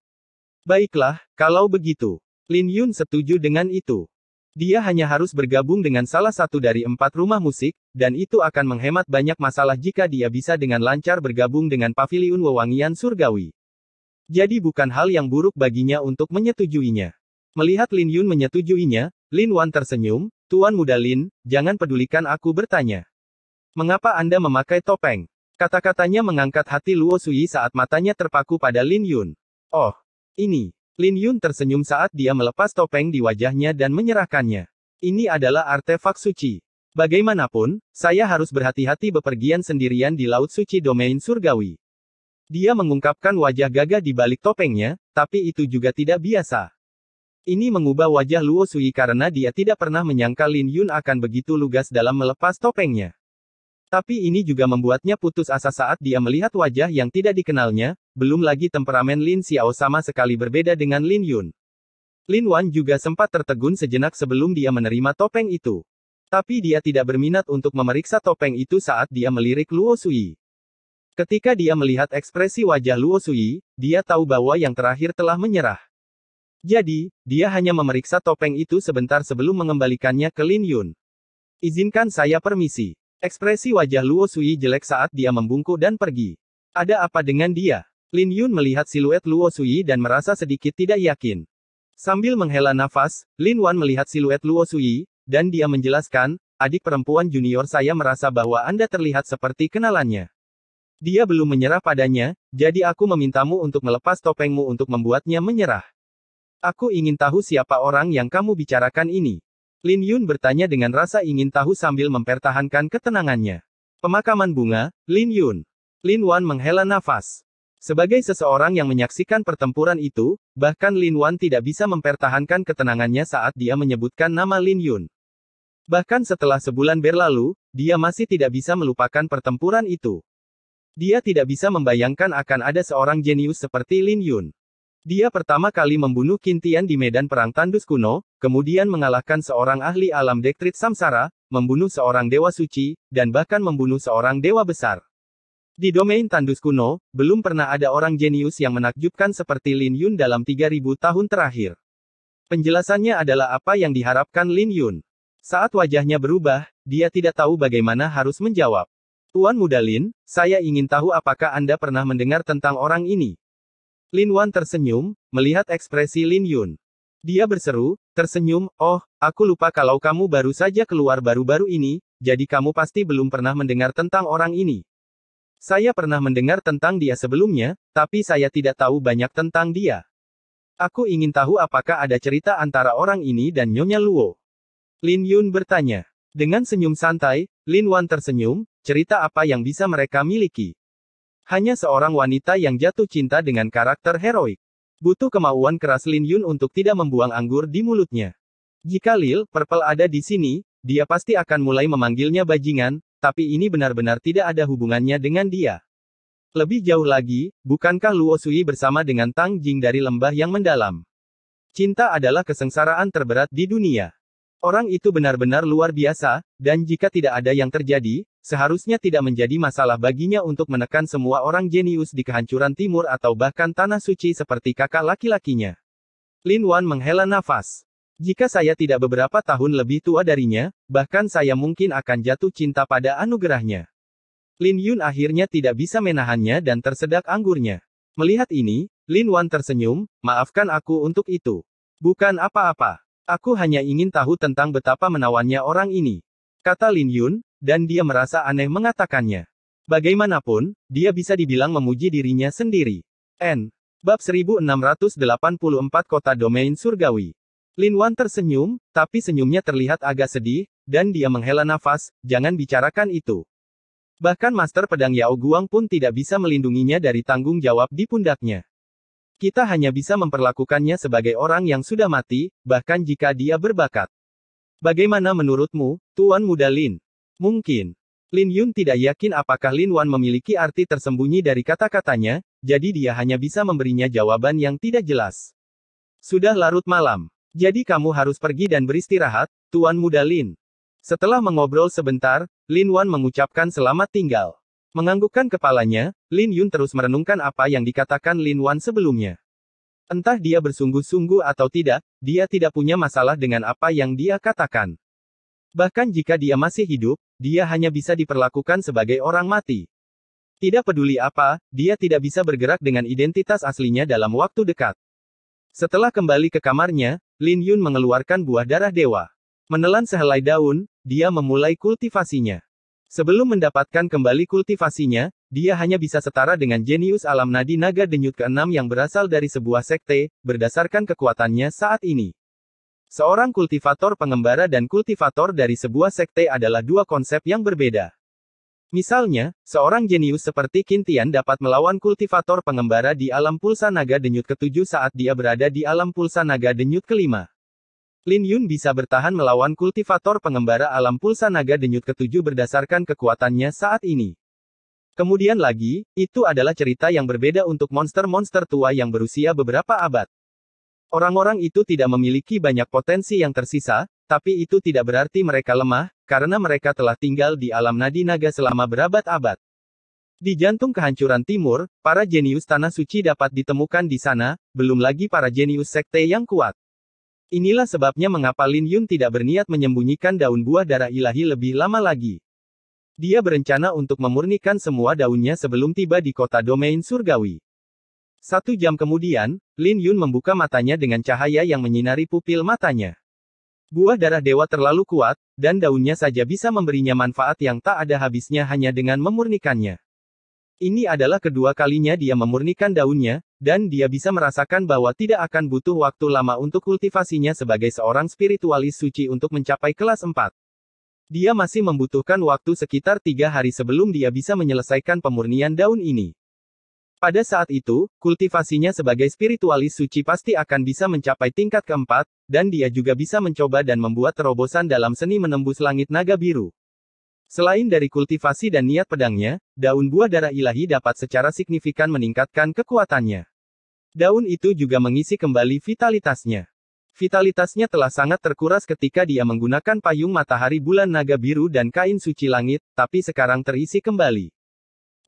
Baiklah, kalau begitu. Lin Yun setuju dengan itu. Dia hanya harus bergabung dengan salah satu dari empat rumah musik, dan itu akan menghemat banyak masalah jika dia bisa dengan lancar bergabung dengan Paviliun Wewangian Surgawi. Jadi bukan hal yang buruk baginya untuk menyetujuinya. Melihat Lin Yun menyetujuinya, Lin Wan tersenyum, Tuan muda Lin, jangan pedulikan aku bertanya. Mengapa Anda memakai topeng? Kata-katanya mengangkat hati Luo Sui saat matanya terpaku pada Lin Yun. Oh, ini, Lin Yun tersenyum saat dia melepas topeng di wajahnya dan menyerahkannya. Ini adalah artefak suci. Bagaimanapun, saya harus berhati-hati bepergian sendirian di Laut Suci Domain Surgawi. Dia mengungkapkan wajah gagah di balik topengnya, tapi itu juga tidak biasa. Ini mengubah wajah Luo Sui karena dia tidak pernah menyangka Lin Yun akan begitu lugas dalam melepas topengnya. Tapi ini juga membuatnya putus asa saat dia melihat wajah yang tidak dikenalnya, belum lagi temperamen Lin Xiao sama sekali berbeda dengan Lin Yun. Lin Wan juga sempat tertegun sejenak sebelum dia menerima topeng itu. Tapi dia tidak berminat untuk memeriksa topeng itu saat dia melirik Luo Sui. Ketika dia melihat ekspresi wajah Luo Sui, dia tahu bahwa yang terakhir telah menyerah. Jadi, dia hanya memeriksa topeng itu sebentar sebelum mengembalikannya ke Lin Yun. Izinkan saya permisi. Ekspresi wajah Luo Sui jelek saat dia membungkuk dan pergi. Ada apa dengan dia? Lin Yun melihat siluet Luo Sui dan merasa sedikit tidak yakin. Sambil menghela nafas, Lin Wan melihat siluet Luo Sui, dan dia menjelaskan, adik perempuan junior saya merasa bahwa Anda terlihat seperti kenalannya. Dia belum menyerah padanya, jadi aku memintamu untuk melepas topengmu untuk membuatnya menyerah. Aku ingin tahu siapa orang yang kamu bicarakan ini. Lin Yun bertanya dengan rasa ingin tahu sambil mempertahankan ketenangannya. Pemakaman bunga, Lin Yun. Lin Wan menghela nafas. Sebagai seseorang yang menyaksikan pertempuran itu, bahkan Lin Wan tidak bisa mempertahankan ketenangannya saat dia menyebutkan nama Lin Yun. Bahkan setelah sebulan berlalu, dia masih tidak bisa melupakan pertempuran itu. Dia tidak bisa membayangkan akan ada seorang jenius seperti Lin Yun. Dia pertama kali membunuh Kintian di medan perang tandus kuno, kemudian mengalahkan seorang ahli alam Dektrit Samsara, membunuh seorang dewa suci, dan bahkan membunuh seorang dewa besar. Di domain tandus kuno, belum pernah ada orang jenius yang menakjubkan seperti Lin Yun dalam 3000 tahun terakhir. Penjelasannya adalah apa yang diharapkan Lin Yun. Saat wajahnya berubah, dia tidak tahu bagaimana harus menjawab. Tuan Muda Lin, saya ingin tahu apakah Anda pernah mendengar tentang orang ini. Lin Wan tersenyum, melihat ekspresi Lin Yun. Dia berseru, tersenyum, oh, aku lupa kalau kamu baru saja keluar baru-baru ini, jadi kamu pasti belum pernah mendengar tentang orang ini. Saya pernah mendengar tentang dia sebelumnya, tapi saya tidak tahu banyak tentang dia. Aku ingin tahu apakah ada cerita antara orang ini dan Nyonya Luo. Lin Yun bertanya. Dengan senyum santai, Lin Wan tersenyum, cerita apa yang bisa mereka miliki? Hanya seorang wanita yang jatuh cinta dengan karakter heroik. Butuh kemauan keras Lin Yun untuk tidak membuang anggur di mulutnya. Jika Lil Purple ada di sini, dia pasti akan mulai memanggilnya bajingan, tapi ini benar-benar tidak ada hubungannya dengan dia. Lebih jauh lagi, bukankah Luo Sui bersama dengan Tang Jing dari lembah yang mendalam? Cinta adalah kesengsaraan terberat di dunia. Orang itu benar-benar luar biasa, dan jika tidak ada yang terjadi, seharusnya tidak menjadi masalah baginya untuk menekan semua orang jenius di kehancuran timur atau bahkan tanah suci seperti kakak laki-lakinya. Lin Wan menghela nafas. Jika saya tidak beberapa tahun lebih tua darinya, bahkan saya mungkin akan jatuh cinta pada anugerahnya. Lin Yun akhirnya tidak bisa menahannya dan tersedak anggurnya. Melihat ini, Lin Wan tersenyum, maafkan aku untuk itu. Bukan apa-apa. Aku hanya ingin tahu tentang betapa menawannya orang ini. Kata Lin Yun, dan dia merasa aneh mengatakannya. Bagaimanapun, dia bisa dibilang memuji dirinya sendiri. N. Bab 1684 Kota Domain Surgawi. Lin Wan tersenyum, tapi senyumnya terlihat agak sedih, dan dia menghela nafas, jangan bicarakan itu. Bahkan Master Pedang Yao Guang pun tidak bisa melindunginya dari tanggung jawab di pundaknya. Kita hanya bisa memperlakukannya sebagai orang yang sudah mati, bahkan jika dia berbakat. Bagaimana menurutmu, Tuan Muda Lin? Mungkin. Lin Yun tidak yakin apakah Lin Wan memiliki arti tersembunyi dari kata-katanya, jadi dia hanya bisa memberinya jawaban yang tidak jelas. Sudah larut malam. Jadi kamu harus pergi dan beristirahat, Tuan Muda Lin. Setelah mengobrol sebentar, Lin Wan mengucapkan selamat tinggal. Menganggukkan kepalanya, Lin Yun terus merenungkan apa yang dikatakan Lin Wan sebelumnya. Entah dia bersungguh-sungguh atau tidak, dia tidak punya masalah dengan apa yang dia katakan. Bahkan jika dia masih hidup, dia hanya bisa diperlakukan sebagai orang mati. Tidak peduli apa, dia tidak bisa bergerak dengan identitas aslinya dalam waktu dekat. Setelah kembali ke kamarnya, Lin Yun mengeluarkan buah darah dewa. Menelan sehelai daun, dia memulai kultivasinya. Sebelum mendapatkan kembali kultivasinya, dia hanya bisa setara dengan jenius alam nadi naga denyut keenam yang berasal dari sebuah sekte, berdasarkan kekuatannya saat ini. Seorang kultivator pengembara dan kultivator dari sebuah sekte adalah dua konsep yang berbeda. Misalnya, seorang jenius seperti Kintian dapat melawan kultivator pengembara di alam pulsa naga denyut ke ketujuh saat dia berada di alam pulsa naga denyut kelima. Lin Yun bisa bertahan melawan kultivator pengembara alam pulsa naga denyut ketujuh berdasarkan kekuatannya saat ini. Kemudian lagi, itu adalah cerita yang berbeda untuk monster-monster tua yang berusia beberapa abad. Orang-orang itu tidak memiliki banyak potensi yang tersisa, tapi itu tidak berarti mereka lemah, karena mereka telah tinggal di alam nadi naga selama berabad-abad. Di jantung kehancuran timur, para jenius tanah suci dapat ditemukan di sana, belum lagi para jenius sekte yang kuat. Inilah sebabnya mengapa Lin Yun tidak berniat menyembunyikan daun buah darah ilahi lebih lama lagi. Dia berencana untuk memurnikan semua daunnya sebelum tiba di kota domain surgawi. Satu jam kemudian, Lin Yun membuka matanya dengan cahaya yang menyinari pupil matanya. Buah darah dewa terlalu kuat, dan daunnya saja bisa memberinya manfaat yang tak ada habisnya hanya dengan memurnikannya. Ini adalah kedua kalinya dia memurnikan daunnya, dan dia bisa merasakan bahwa tidak akan butuh waktu lama untuk kultivasinya sebagai seorang spiritualis suci untuk mencapai kelas 4. Dia masih membutuhkan waktu sekitar tiga hari sebelum dia bisa menyelesaikan pemurnian daun ini. Pada saat itu, kultivasinya sebagai spiritualis suci pasti akan bisa mencapai tingkat keempat, dan dia juga bisa mencoba dan membuat terobosan dalam seni menembus langit naga biru. Selain dari kultivasi dan niat pedangnya, daun buah darah ilahi dapat secara signifikan meningkatkan kekuatannya. Daun itu juga mengisi kembali vitalitasnya. Vitalitasnya telah sangat terkuras ketika dia menggunakan payung matahari bulan naga biru dan kain suci langit, tapi sekarang terisi kembali.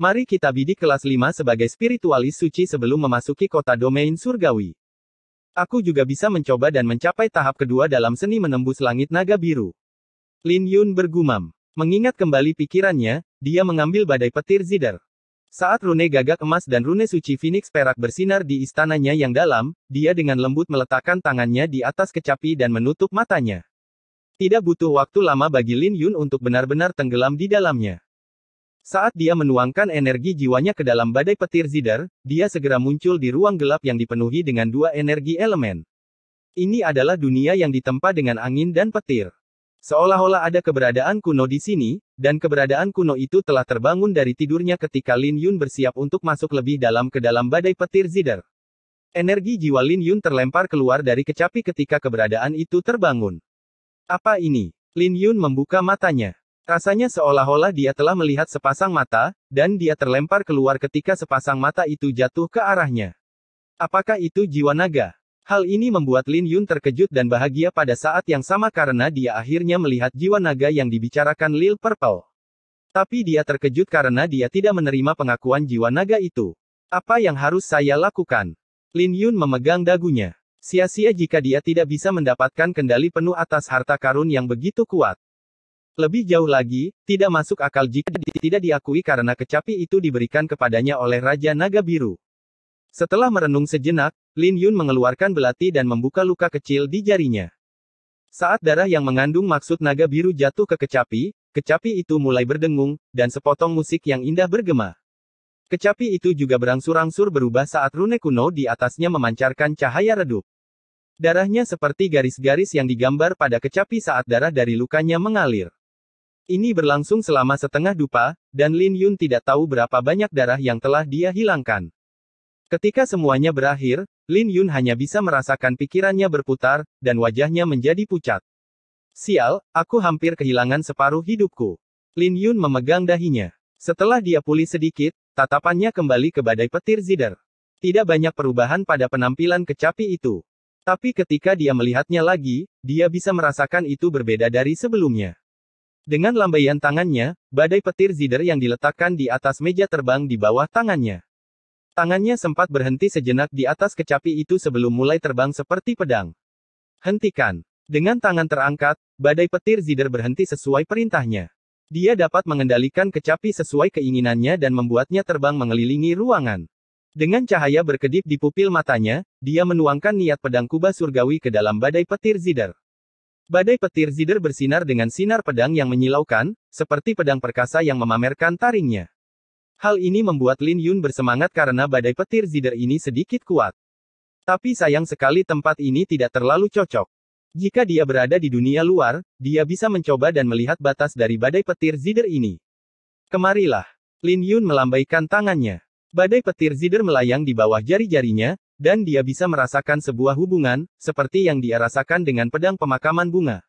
Mari kita bidik kelas 5 sebagai spiritualis suci sebelum memasuki kota domain surgawi. Aku juga bisa mencoba dan mencapai tahap kedua dalam seni menembus langit naga biru. Lin Yun bergumam. Mengingat kembali pikirannya, dia mengambil badai petir Zidar. Saat rune gagak emas dan rune suci Phoenix perak bersinar di istananya yang dalam, dia dengan lembut meletakkan tangannya di atas kecapi dan menutup matanya. Tidak butuh waktu lama bagi Lin Yun untuk benar-benar tenggelam di dalamnya. Saat dia menuangkan energi jiwanya ke dalam badai petir Zidar, dia segera muncul di ruang gelap yang dipenuhi dengan dua energi elemen. Ini adalah dunia yang ditempa dengan angin dan petir. Seolah-olah ada keberadaan kuno di sini, dan keberadaan kuno itu telah terbangun dari tidurnya ketika Lin Yun bersiap untuk masuk lebih dalam ke dalam badai petir Zider. Energi jiwa Lin Yun terlempar keluar dari kecapi ketika keberadaan itu terbangun. Apa ini? Lin Yun membuka matanya. Rasanya seolah-olah dia telah melihat sepasang mata, dan dia terlempar keluar ketika sepasang mata itu jatuh ke arahnya. Apakah itu jiwa naga? Hal ini membuat Lin Yun terkejut dan bahagia pada saat yang sama karena dia akhirnya melihat jiwa naga yang dibicarakan Lil Purple. Tapi dia terkejut karena dia tidak menerima pengakuan jiwa naga itu. Apa yang harus saya lakukan? Lin Yun memegang dagunya. Sia-sia jika dia tidak bisa mendapatkan kendali penuh atas harta karun yang begitu kuat. Lebih jauh lagi, tidak masuk akal jika dia tidak diakui karena kecapi itu diberikan kepadanya oleh Raja Naga Biru. Setelah merenung sejenak, Lin Yun mengeluarkan belati dan membuka luka kecil di jarinya. Saat darah yang mengandung maksud naga biru jatuh ke kecapi, kecapi itu mulai berdengung, dan sepotong musik yang indah bergema. Kecapi itu juga berangsur-angsur berubah saat rune kuno di atasnya memancarkan cahaya redup. Darahnya seperti garis-garis yang digambar pada kecapi saat darah dari lukanya mengalir. Ini berlangsung selama setengah dupa, dan Lin Yun tidak tahu berapa banyak darah yang telah dia hilangkan. Ketika semuanya berakhir, Lin Yun hanya bisa merasakan pikirannya berputar, dan wajahnya menjadi pucat. Sial, aku hampir kehilangan separuh hidupku. Lin Yun memegang dahinya. Setelah dia pulih sedikit, tatapannya kembali ke badai petir Zider. Tidak banyak perubahan pada penampilan kecapi itu. Tapi ketika dia melihatnya lagi, dia bisa merasakan itu berbeda dari sebelumnya. Dengan lambaian tangannya, badai petir Zider yang diletakkan di atas meja terbang di bawah tangannya. Tangannya sempat berhenti sejenak di atas kecapi itu sebelum mulai terbang seperti pedang. Hentikan. Dengan tangan terangkat, badai petir Zider berhenti sesuai perintahnya. Dia dapat mengendalikan kecapi sesuai keinginannya dan membuatnya terbang mengelilingi ruangan. Dengan cahaya berkedip di pupil matanya, dia menuangkan niat pedang kuba surgawi ke dalam badai petir Zider. Badai petir Zider bersinar dengan sinar pedang yang menyilaukan, seperti pedang perkasa yang memamerkan taringnya. Hal ini membuat Lin Yun bersemangat karena badai petir zider ini sedikit kuat. Tapi sayang sekali tempat ini tidak terlalu cocok. Jika dia berada di dunia luar, dia bisa mencoba dan melihat batas dari badai petir zider ini. Kemarilah. Lin Yun melambaikan tangannya. Badai petir zider melayang di bawah jari-jarinya, dan dia bisa merasakan sebuah hubungan, seperti yang dia rasakan dengan pedang pemakaman bunga.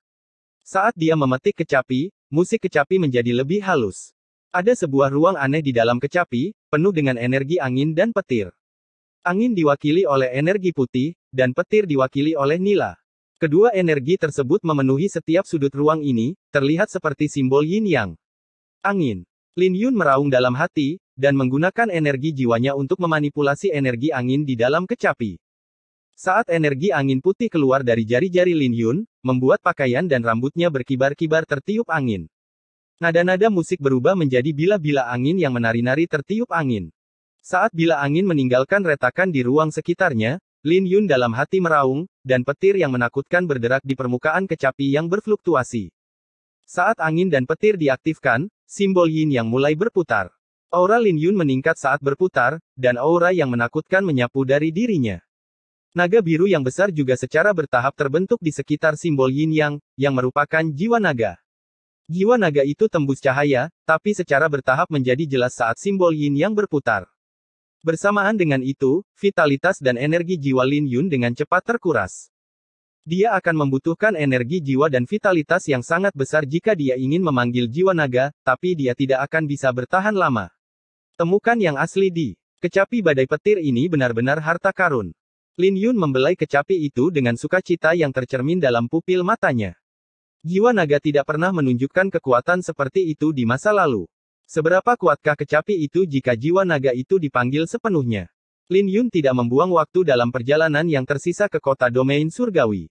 Saat dia memetik kecapi, musik kecapi menjadi lebih halus. Ada sebuah ruang aneh di dalam kecapi, penuh dengan energi angin dan petir. Angin diwakili oleh energi putih, dan petir diwakili oleh nila. Kedua energi tersebut memenuhi setiap sudut ruang ini, terlihat seperti simbol yin yang. Angin. Lin Yun meraung dalam hati, dan menggunakan energi jiwanya untuk memanipulasi energi angin di dalam kecapi. Saat energi angin putih keluar dari jari-jari Lin Yun, membuat pakaian dan rambutnya berkibar-kibar tertiup angin. Nada-nada musik berubah menjadi bila-bila angin yang menari-nari tertiup angin. Saat bila angin meninggalkan retakan di ruang sekitarnya, Lin Yun dalam hati meraung, dan petir yang menakutkan berderak di permukaan kecapi yang berfluktuasi. Saat angin dan petir diaktifkan, simbol yin yang mulai berputar. Aura Lin Yun meningkat saat berputar, dan aura yang menakutkan menyapu dari dirinya. Naga biru yang besar juga secara bertahap terbentuk di sekitar simbol yin yang, yang merupakan jiwa naga. Jiwa naga itu tembus cahaya, tapi secara bertahap menjadi jelas saat simbol yin yang berputar. Bersamaan dengan itu, vitalitas dan energi jiwa Lin Yun dengan cepat terkuras. Dia akan membutuhkan energi jiwa dan vitalitas yang sangat besar jika dia ingin memanggil jiwa naga, tapi dia tidak akan bisa bertahan lama. Temukan yang asli di kecapi badai petir ini benar-benar harta karun. Lin Yun membelai kecapi itu dengan sukacita yang tercermin dalam pupil matanya. Jiwa naga tidak pernah menunjukkan kekuatan seperti itu di masa lalu. Seberapa kuatkah kecapi itu jika jiwa naga itu dipanggil sepenuhnya? Lin Yun tidak membuang waktu dalam perjalanan yang tersisa ke kota domain surgawi.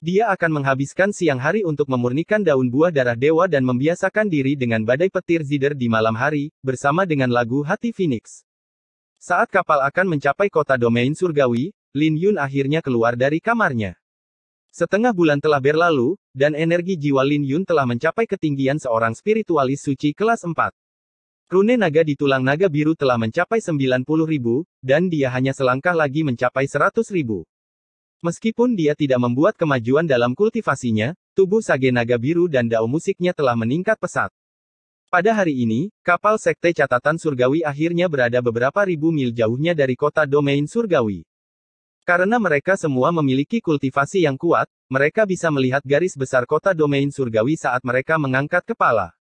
Dia akan menghabiskan siang hari untuk memurnikan daun buah darah dewa dan membiasakan diri dengan badai petir zider di malam hari, bersama dengan lagu Hati Phoenix. Saat kapal akan mencapai kota domain surgawi, Lin Yun akhirnya keluar dari kamarnya. Setengah bulan telah berlalu, dan energi jiwa Lin Yun telah mencapai ketinggian seorang spiritualis suci kelas 4. Rune naga di tulang naga biru telah mencapai 90 ribu, dan dia hanya selangkah lagi mencapai 100 ribu. Meskipun dia tidak membuat kemajuan dalam kultivasinya, tubuh sage naga biru dan dao musiknya telah meningkat pesat. Pada hari ini, kapal sekte catatan surgawi akhirnya berada beberapa ribu mil jauhnya dari kota domain surgawi. Karena mereka semua memiliki kultivasi yang kuat, mereka bisa melihat garis besar kota domain surgawi saat mereka mengangkat kepala.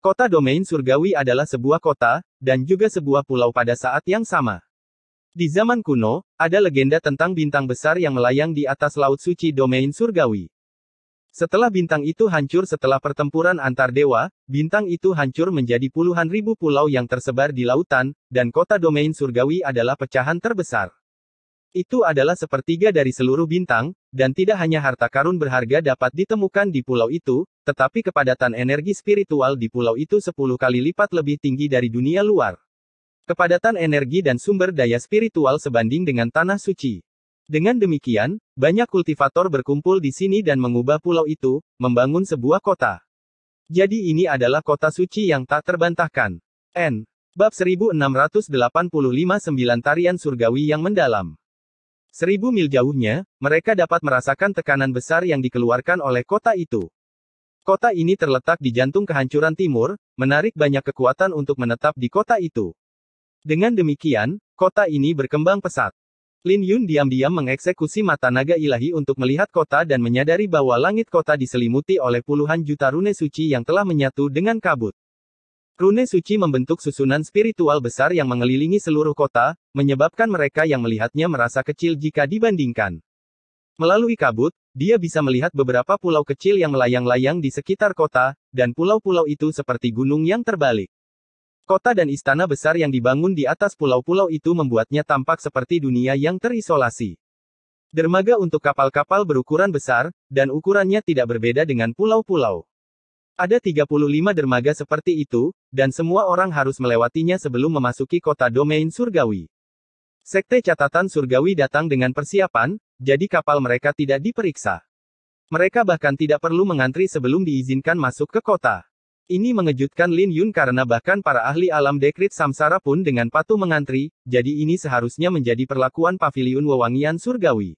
Kota domain surgawi adalah sebuah kota, dan juga sebuah pulau pada saat yang sama. Di zaman kuno, ada legenda tentang bintang besar yang melayang di atas laut suci domain surgawi. Setelah bintang itu hancur setelah pertempuran antar dewa, bintang itu hancur menjadi puluhan ribu pulau yang tersebar di lautan, dan kota domain surgawi adalah pecahan terbesar. Itu adalah sepertiga dari seluruh bintang, dan tidak hanya harta karun berharga dapat ditemukan di pulau itu, tetapi kepadatan energi spiritual di pulau itu 10 kali lipat lebih tinggi dari dunia luar. Kepadatan energi dan sumber daya spiritual sebanding dengan tanah suci. Dengan demikian, banyak kultivator berkumpul di sini dan mengubah pulau itu, membangun sebuah kota. Jadi ini adalah kota suci yang tak terbantahkan. N. Bab 1685 Sembilan Tarian Surgawi yang Mendalam Seribu mil jauhnya, mereka dapat merasakan tekanan besar yang dikeluarkan oleh kota itu. Kota ini terletak di jantung kehancuran timur, menarik banyak kekuatan untuk menetap di kota itu. Dengan demikian, kota ini berkembang pesat. Lin Yun diam-diam mengeksekusi mata naga ilahi untuk melihat kota dan menyadari bahwa langit kota diselimuti oleh puluhan juta rune suci yang telah menyatu dengan kabut. Rune suci membentuk susunan spiritual besar yang mengelilingi seluruh kota, menyebabkan mereka yang melihatnya merasa kecil jika dibandingkan. Melalui kabut, dia bisa melihat beberapa pulau kecil yang melayang-layang di sekitar kota, dan pulau-pulau itu seperti gunung yang terbalik. Kota dan istana besar yang dibangun di atas pulau-pulau itu membuatnya tampak seperti dunia yang terisolasi. Dermaga untuk kapal-kapal berukuran besar, dan ukurannya tidak berbeda dengan pulau-pulau. Ada 35 dermaga seperti itu, dan semua orang harus melewatinya sebelum memasuki kota domain surgawi. Sekte catatan surgawi datang dengan persiapan, jadi kapal mereka tidak diperiksa. Mereka bahkan tidak perlu mengantri sebelum diizinkan masuk ke kota. Ini mengejutkan Lin Yun karena bahkan para ahli alam dekrit samsara pun dengan patuh mengantri, jadi ini seharusnya menjadi perlakuan pavilion wewangian surgawi.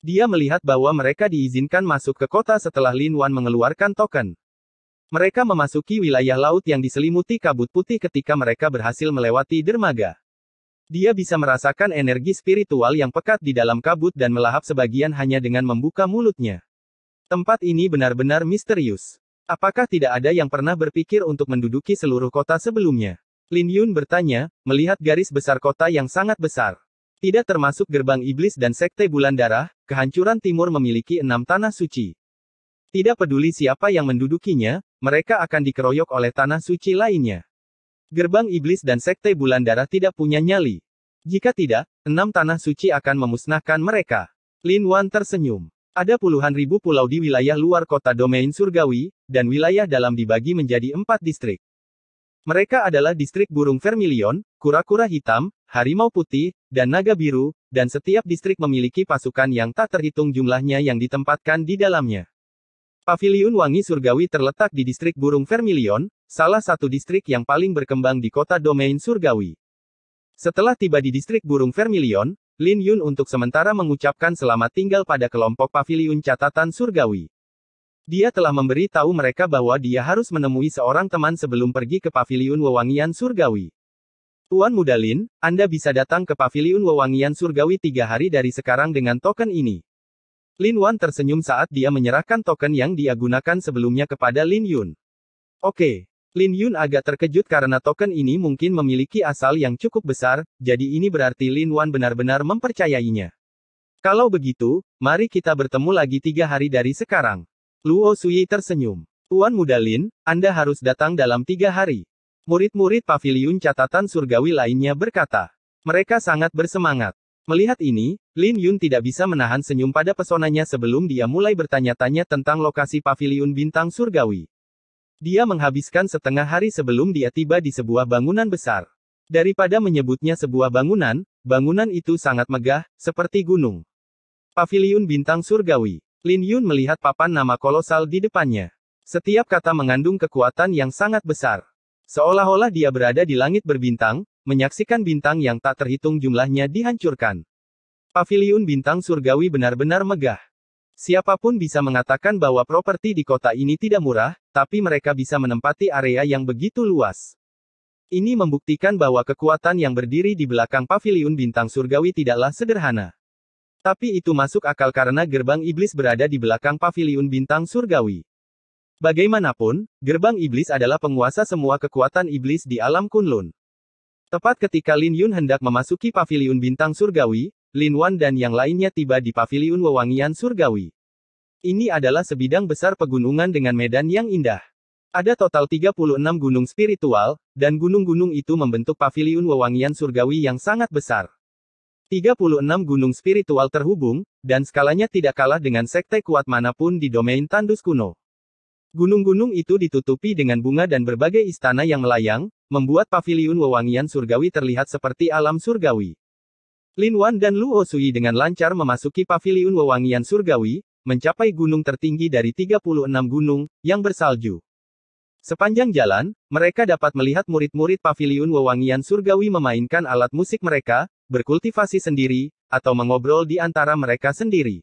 Dia melihat bahwa mereka diizinkan masuk ke kota setelah Lin Wan mengeluarkan token. Mereka memasuki wilayah laut yang diselimuti kabut putih ketika mereka berhasil melewati dermaga. Dia bisa merasakan energi spiritual yang pekat di dalam kabut dan melahap sebagian hanya dengan membuka mulutnya. Tempat ini benar-benar misterius. Apakah tidak ada yang pernah berpikir untuk menduduki seluruh kota sebelumnya? Lin Yun bertanya, melihat garis besar kota yang sangat besar. Tidak termasuk gerbang iblis dan sekte bulan darah, kehancuran timur memiliki enam tanah suci. Tidak peduli siapa yang mendudukinya, mereka akan dikeroyok oleh tanah suci lainnya. Gerbang iblis dan sekte bulan darah tidak punya nyali. Jika tidak, enam tanah suci akan memusnahkan mereka. Lin Wan tersenyum. Ada puluhan ribu pulau di wilayah luar kota domain surgawi, dan wilayah dalam dibagi menjadi empat distrik. Mereka adalah distrik burung vermilion, kura-kura hitam, harimau putih, dan naga biru, dan setiap distrik memiliki pasukan yang tak terhitung jumlahnya yang ditempatkan di dalamnya. Paviliun Wangi Surgawi terletak di distrik Burung Vermilion, salah satu distrik yang paling berkembang di kota domain Surgawi. Setelah tiba di distrik Burung Vermilion, Lin Yun untuk sementara mengucapkan selamat tinggal pada kelompok paviliun catatan Surgawi. Dia telah memberi tahu mereka bahwa dia harus menemui seorang teman sebelum pergi ke paviliun Wewangian Surgawi. Tuan Muda Lin, Anda bisa datang ke paviliun Wewangian Surgawi tiga hari dari sekarang dengan token ini. Lin Wan tersenyum saat dia menyerahkan token yang dia gunakan sebelumnya kepada Lin Yun. Oke. Lin Yun agak terkejut karena token ini mungkin memiliki asal yang cukup besar, jadi ini berarti Lin Wan benar-benar mempercayainya. Kalau begitu, mari kita bertemu lagi tiga hari dari sekarang. Luo Sui tersenyum. Tuan Muda Lin, Anda harus datang dalam tiga hari. Murid-murid paviliun catatan surgawi lainnya berkata. Mereka sangat bersemangat. Melihat ini, Lin Yun tidak bisa menahan senyum pada pesonanya sebelum dia mulai bertanya-tanya tentang lokasi pavilion bintang surgawi. Dia menghabiskan setengah hari sebelum dia tiba di sebuah bangunan besar. Daripada menyebutnya sebuah bangunan, bangunan itu sangat megah, seperti gunung. Pavilion bintang surgawi. Lin Yun melihat papan nama kolosal di depannya. Setiap kata mengandung kekuatan yang sangat besar. Seolah-olah dia berada di langit berbintang, menyaksikan bintang yang tak terhitung jumlahnya dihancurkan. Paviliun bintang surgawi benar-benar megah. Siapapun bisa mengatakan bahwa properti di kota ini tidak murah, tapi mereka bisa menempati area yang begitu luas. Ini membuktikan bahwa kekuatan yang berdiri di belakang paviliun bintang surgawi tidaklah sederhana. Tapi itu masuk akal karena gerbang iblis berada di belakang paviliun bintang surgawi. Bagaimanapun, gerbang iblis adalah penguasa semua kekuatan iblis di alam kunlun. Tepat ketika Lin Yun hendak memasuki paviliun bintang surgawi, Lin Wan dan yang lainnya tiba di paviliun wewangian surgawi. Ini adalah sebidang besar pegunungan dengan medan yang indah. Ada total 36 gunung spiritual, dan gunung-gunung itu membentuk paviliun wewangian surgawi yang sangat besar. 36 gunung spiritual terhubung, dan skalanya tidak kalah dengan sekte kuat manapun di domain tandus kuno. Gunung-gunung itu ditutupi dengan bunga dan berbagai istana yang melayang, membuat paviliun wewangian surgawi terlihat seperti alam surgawi. Lin Wan dan Luo Sui dengan lancar memasuki paviliun wewangian surgawi, mencapai gunung tertinggi dari 36 gunung, yang bersalju. Sepanjang jalan, mereka dapat melihat murid-murid paviliun wewangian surgawi memainkan alat musik mereka, berkultivasi sendiri, atau mengobrol di antara mereka sendiri.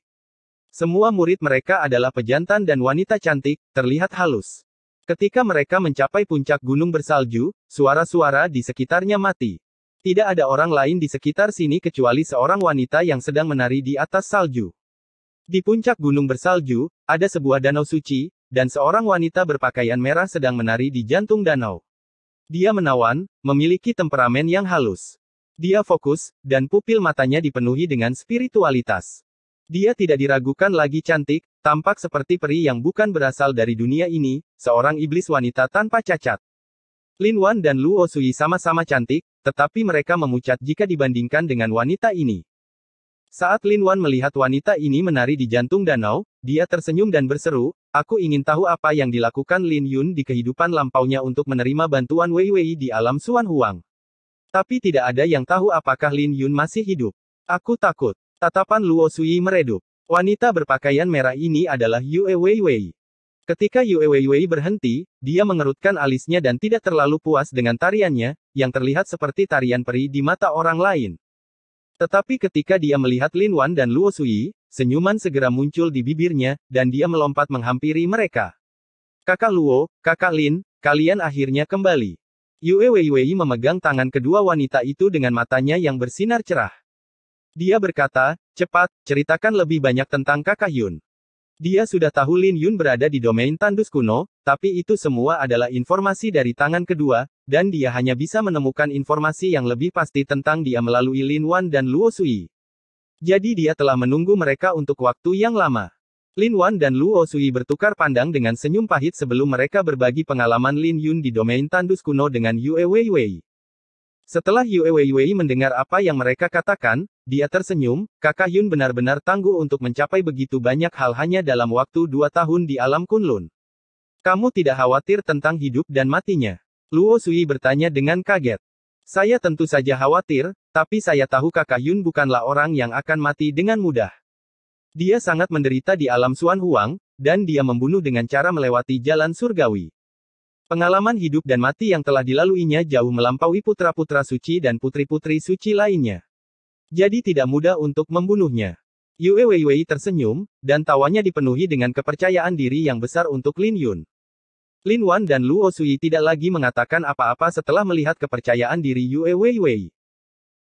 Semua murid mereka adalah pejantan dan wanita cantik, terlihat halus. Ketika mereka mencapai puncak gunung bersalju, suara-suara di sekitarnya mati. Tidak ada orang lain di sekitar sini kecuali seorang wanita yang sedang menari di atas salju. Di puncak gunung bersalju, ada sebuah danau suci, dan seorang wanita berpakaian merah sedang menari di jantung danau. Dia menawan, memiliki temperamen yang halus. Dia fokus, dan pupil matanya dipenuhi dengan spiritualitas. Dia tidak diragukan lagi cantik, tampak seperti peri yang bukan berasal dari dunia ini, seorang iblis wanita tanpa cacat. Lin Wan dan Luo Sui sama-sama cantik, tetapi mereka memucat jika dibandingkan dengan wanita ini. Saat Lin Wan melihat wanita ini menari di jantung danau, dia tersenyum dan berseru, aku ingin tahu apa yang dilakukan Lin Yun di kehidupan lampaunya untuk menerima bantuan Wei Wei di alam Suan Huang. Tapi tidak ada yang tahu apakah Lin Yun masih hidup. Aku takut. Tatapan Luo Sui meredup. Wanita berpakaian merah ini adalah Yue Weiwei. Ketika Yue Weiwei berhenti, dia mengerutkan alisnya dan tidak terlalu puas dengan tariannya, yang terlihat seperti tarian peri di mata orang lain. Tetapi ketika dia melihat Lin Wan dan Luo Sui, senyuman segera muncul di bibirnya, dan dia melompat menghampiri mereka. Kakak Luo, kakak Lin, kalian akhirnya kembali. Yue Weiwei memegang tangan kedua wanita itu dengan matanya yang bersinar cerah. Dia berkata, cepat, ceritakan lebih banyak tentang kakak Yun. Dia sudah tahu Lin Yun berada di domain tandus kuno, tapi itu semua adalah informasi dari tangan kedua, dan dia hanya bisa menemukan informasi yang lebih pasti tentang dia melalui Lin Wan dan Luo Sui. Jadi dia telah menunggu mereka untuk waktu yang lama. Lin Wan dan Luo Sui bertukar pandang dengan senyum pahit sebelum mereka berbagi pengalaman Lin Yun di domain tandus kuno dengan Yue Weiwei. Setelah Yue Weiwei mendengar apa yang mereka katakan, dia tersenyum, kakak Yun benar-benar tangguh untuk mencapai begitu banyak hal hanya dalam waktu dua tahun di alam Kunlun. Kamu tidak khawatir tentang hidup dan matinya? Luo Sui bertanya dengan kaget. Saya tentu saja khawatir, tapi saya tahu kakak Yun bukanlah orang yang akan mati dengan mudah. Dia sangat menderita di alam Suan Huang, dan dia membunuh dengan cara melewati jalan surgawi. Pengalaman hidup dan mati yang telah dilaluinya jauh melampaui putra-putra suci dan putri-putri suci lainnya. Jadi tidak mudah untuk membunuhnya. Yue Wei tersenyum, dan tawanya dipenuhi dengan kepercayaan diri yang besar untuk Lin Yun. Lin Wan dan Luo Sui tidak lagi mengatakan apa-apa setelah melihat kepercayaan diri Yue Wei.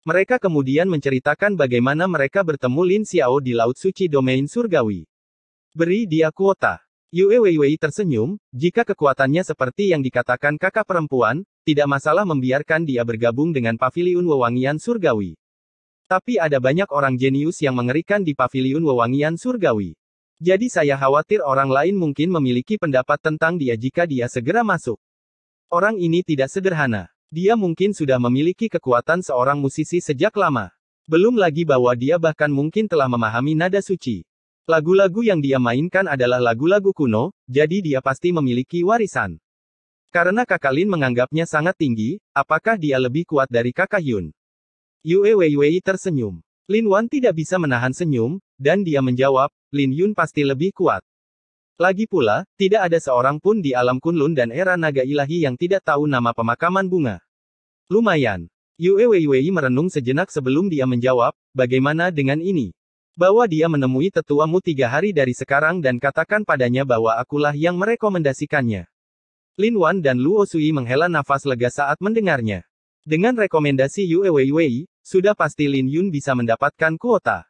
Mereka kemudian menceritakan bagaimana mereka bertemu Lin Xiao di Laut Suci Domain Surgawi. Beri dia kuota. Yue Wei tersenyum, jika kekuatannya seperti yang dikatakan kakak perempuan, tidak masalah membiarkan dia bergabung dengan Paviliun Wewangian Surgawi. Tapi ada banyak orang jenius yang mengerikan di paviliun wewangian surgawi. Jadi saya khawatir orang lain mungkin memiliki pendapat tentang dia jika dia segera masuk. Orang ini tidak sederhana. Dia mungkin sudah memiliki kekuatan seorang musisi sejak lama. Belum lagi bahwa dia bahkan mungkin telah memahami nada suci. Lagu-lagu yang dia mainkan adalah lagu-lagu kuno, jadi dia pasti memiliki warisan. Karena Kakalin menganggapnya sangat tinggi, apakah dia lebih kuat dari Kakak Yun? Yue Weiwei tersenyum. Lin Wan tidak bisa menahan senyum, dan dia menjawab, Lin Yun pasti lebih kuat. Lagi pula, tidak ada seorang pun di alam Kunlun dan era naga ilahi yang tidak tahu nama pemakaman bunga. Lumayan. Yue Weiwei merenung sejenak sebelum dia menjawab, bagaimana dengan ini? Bahwa dia menemui tetuamu tiga hari dari sekarang dan katakan padanya bahwa akulah yang merekomendasikannya. Lin Wan dan Luo Sui menghela nafas lega saat mendengarnya. Dengan rekomendasi Yue Weiwei, sudah pasti Lin Yun bisa mendapatkan kuota.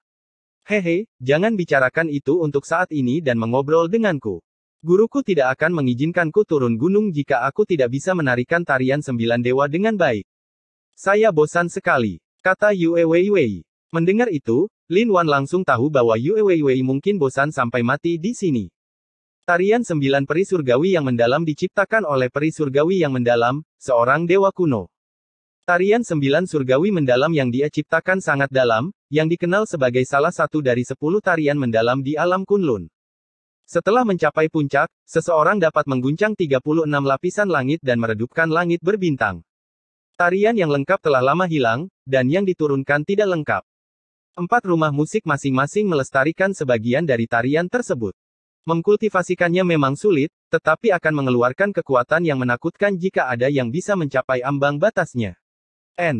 Hehe, jangan bicarakan itu untuk saat ini dan mengobrol denganku. Guruku tidak akan mengizinkanku turun gunung jika aku tidak bisa menarikan tarian sembilan dewa dengan baik. Saya bosan sekali, kata Yue Weiwei. Mendengar itu, Lin Wan langsung tahu bahwa Yue Weiwei mungkin bosan sampai mati di sini. Tarian sembilan peri surgawi yang mendalam diciptakan oleh peri surgawi yang mendalam, seorang dewa kuno. Tarian sembilan surgawi mendalam yang dia ciptakan sangat dalam, yang dikenal sebagai salah satu dari sepuluh tarian mendalam di alam kunlun. Setelah mencapai puncak, seseorang dapat mengguncang 36 lapisan langit dan meredupkan langit berbintang. Tarian yang lengkap telah lama hilang, dan yang diturunkan tidak lengkap. Empat rumah musik masing-masing melestarikan sebagian dari tarian tersebut. Mengkultivasikannya memang sulit, tetapi akan mengeluarkan kekuatan yang menakutkan jika ada yang bisa mencapai ambang batasnya. n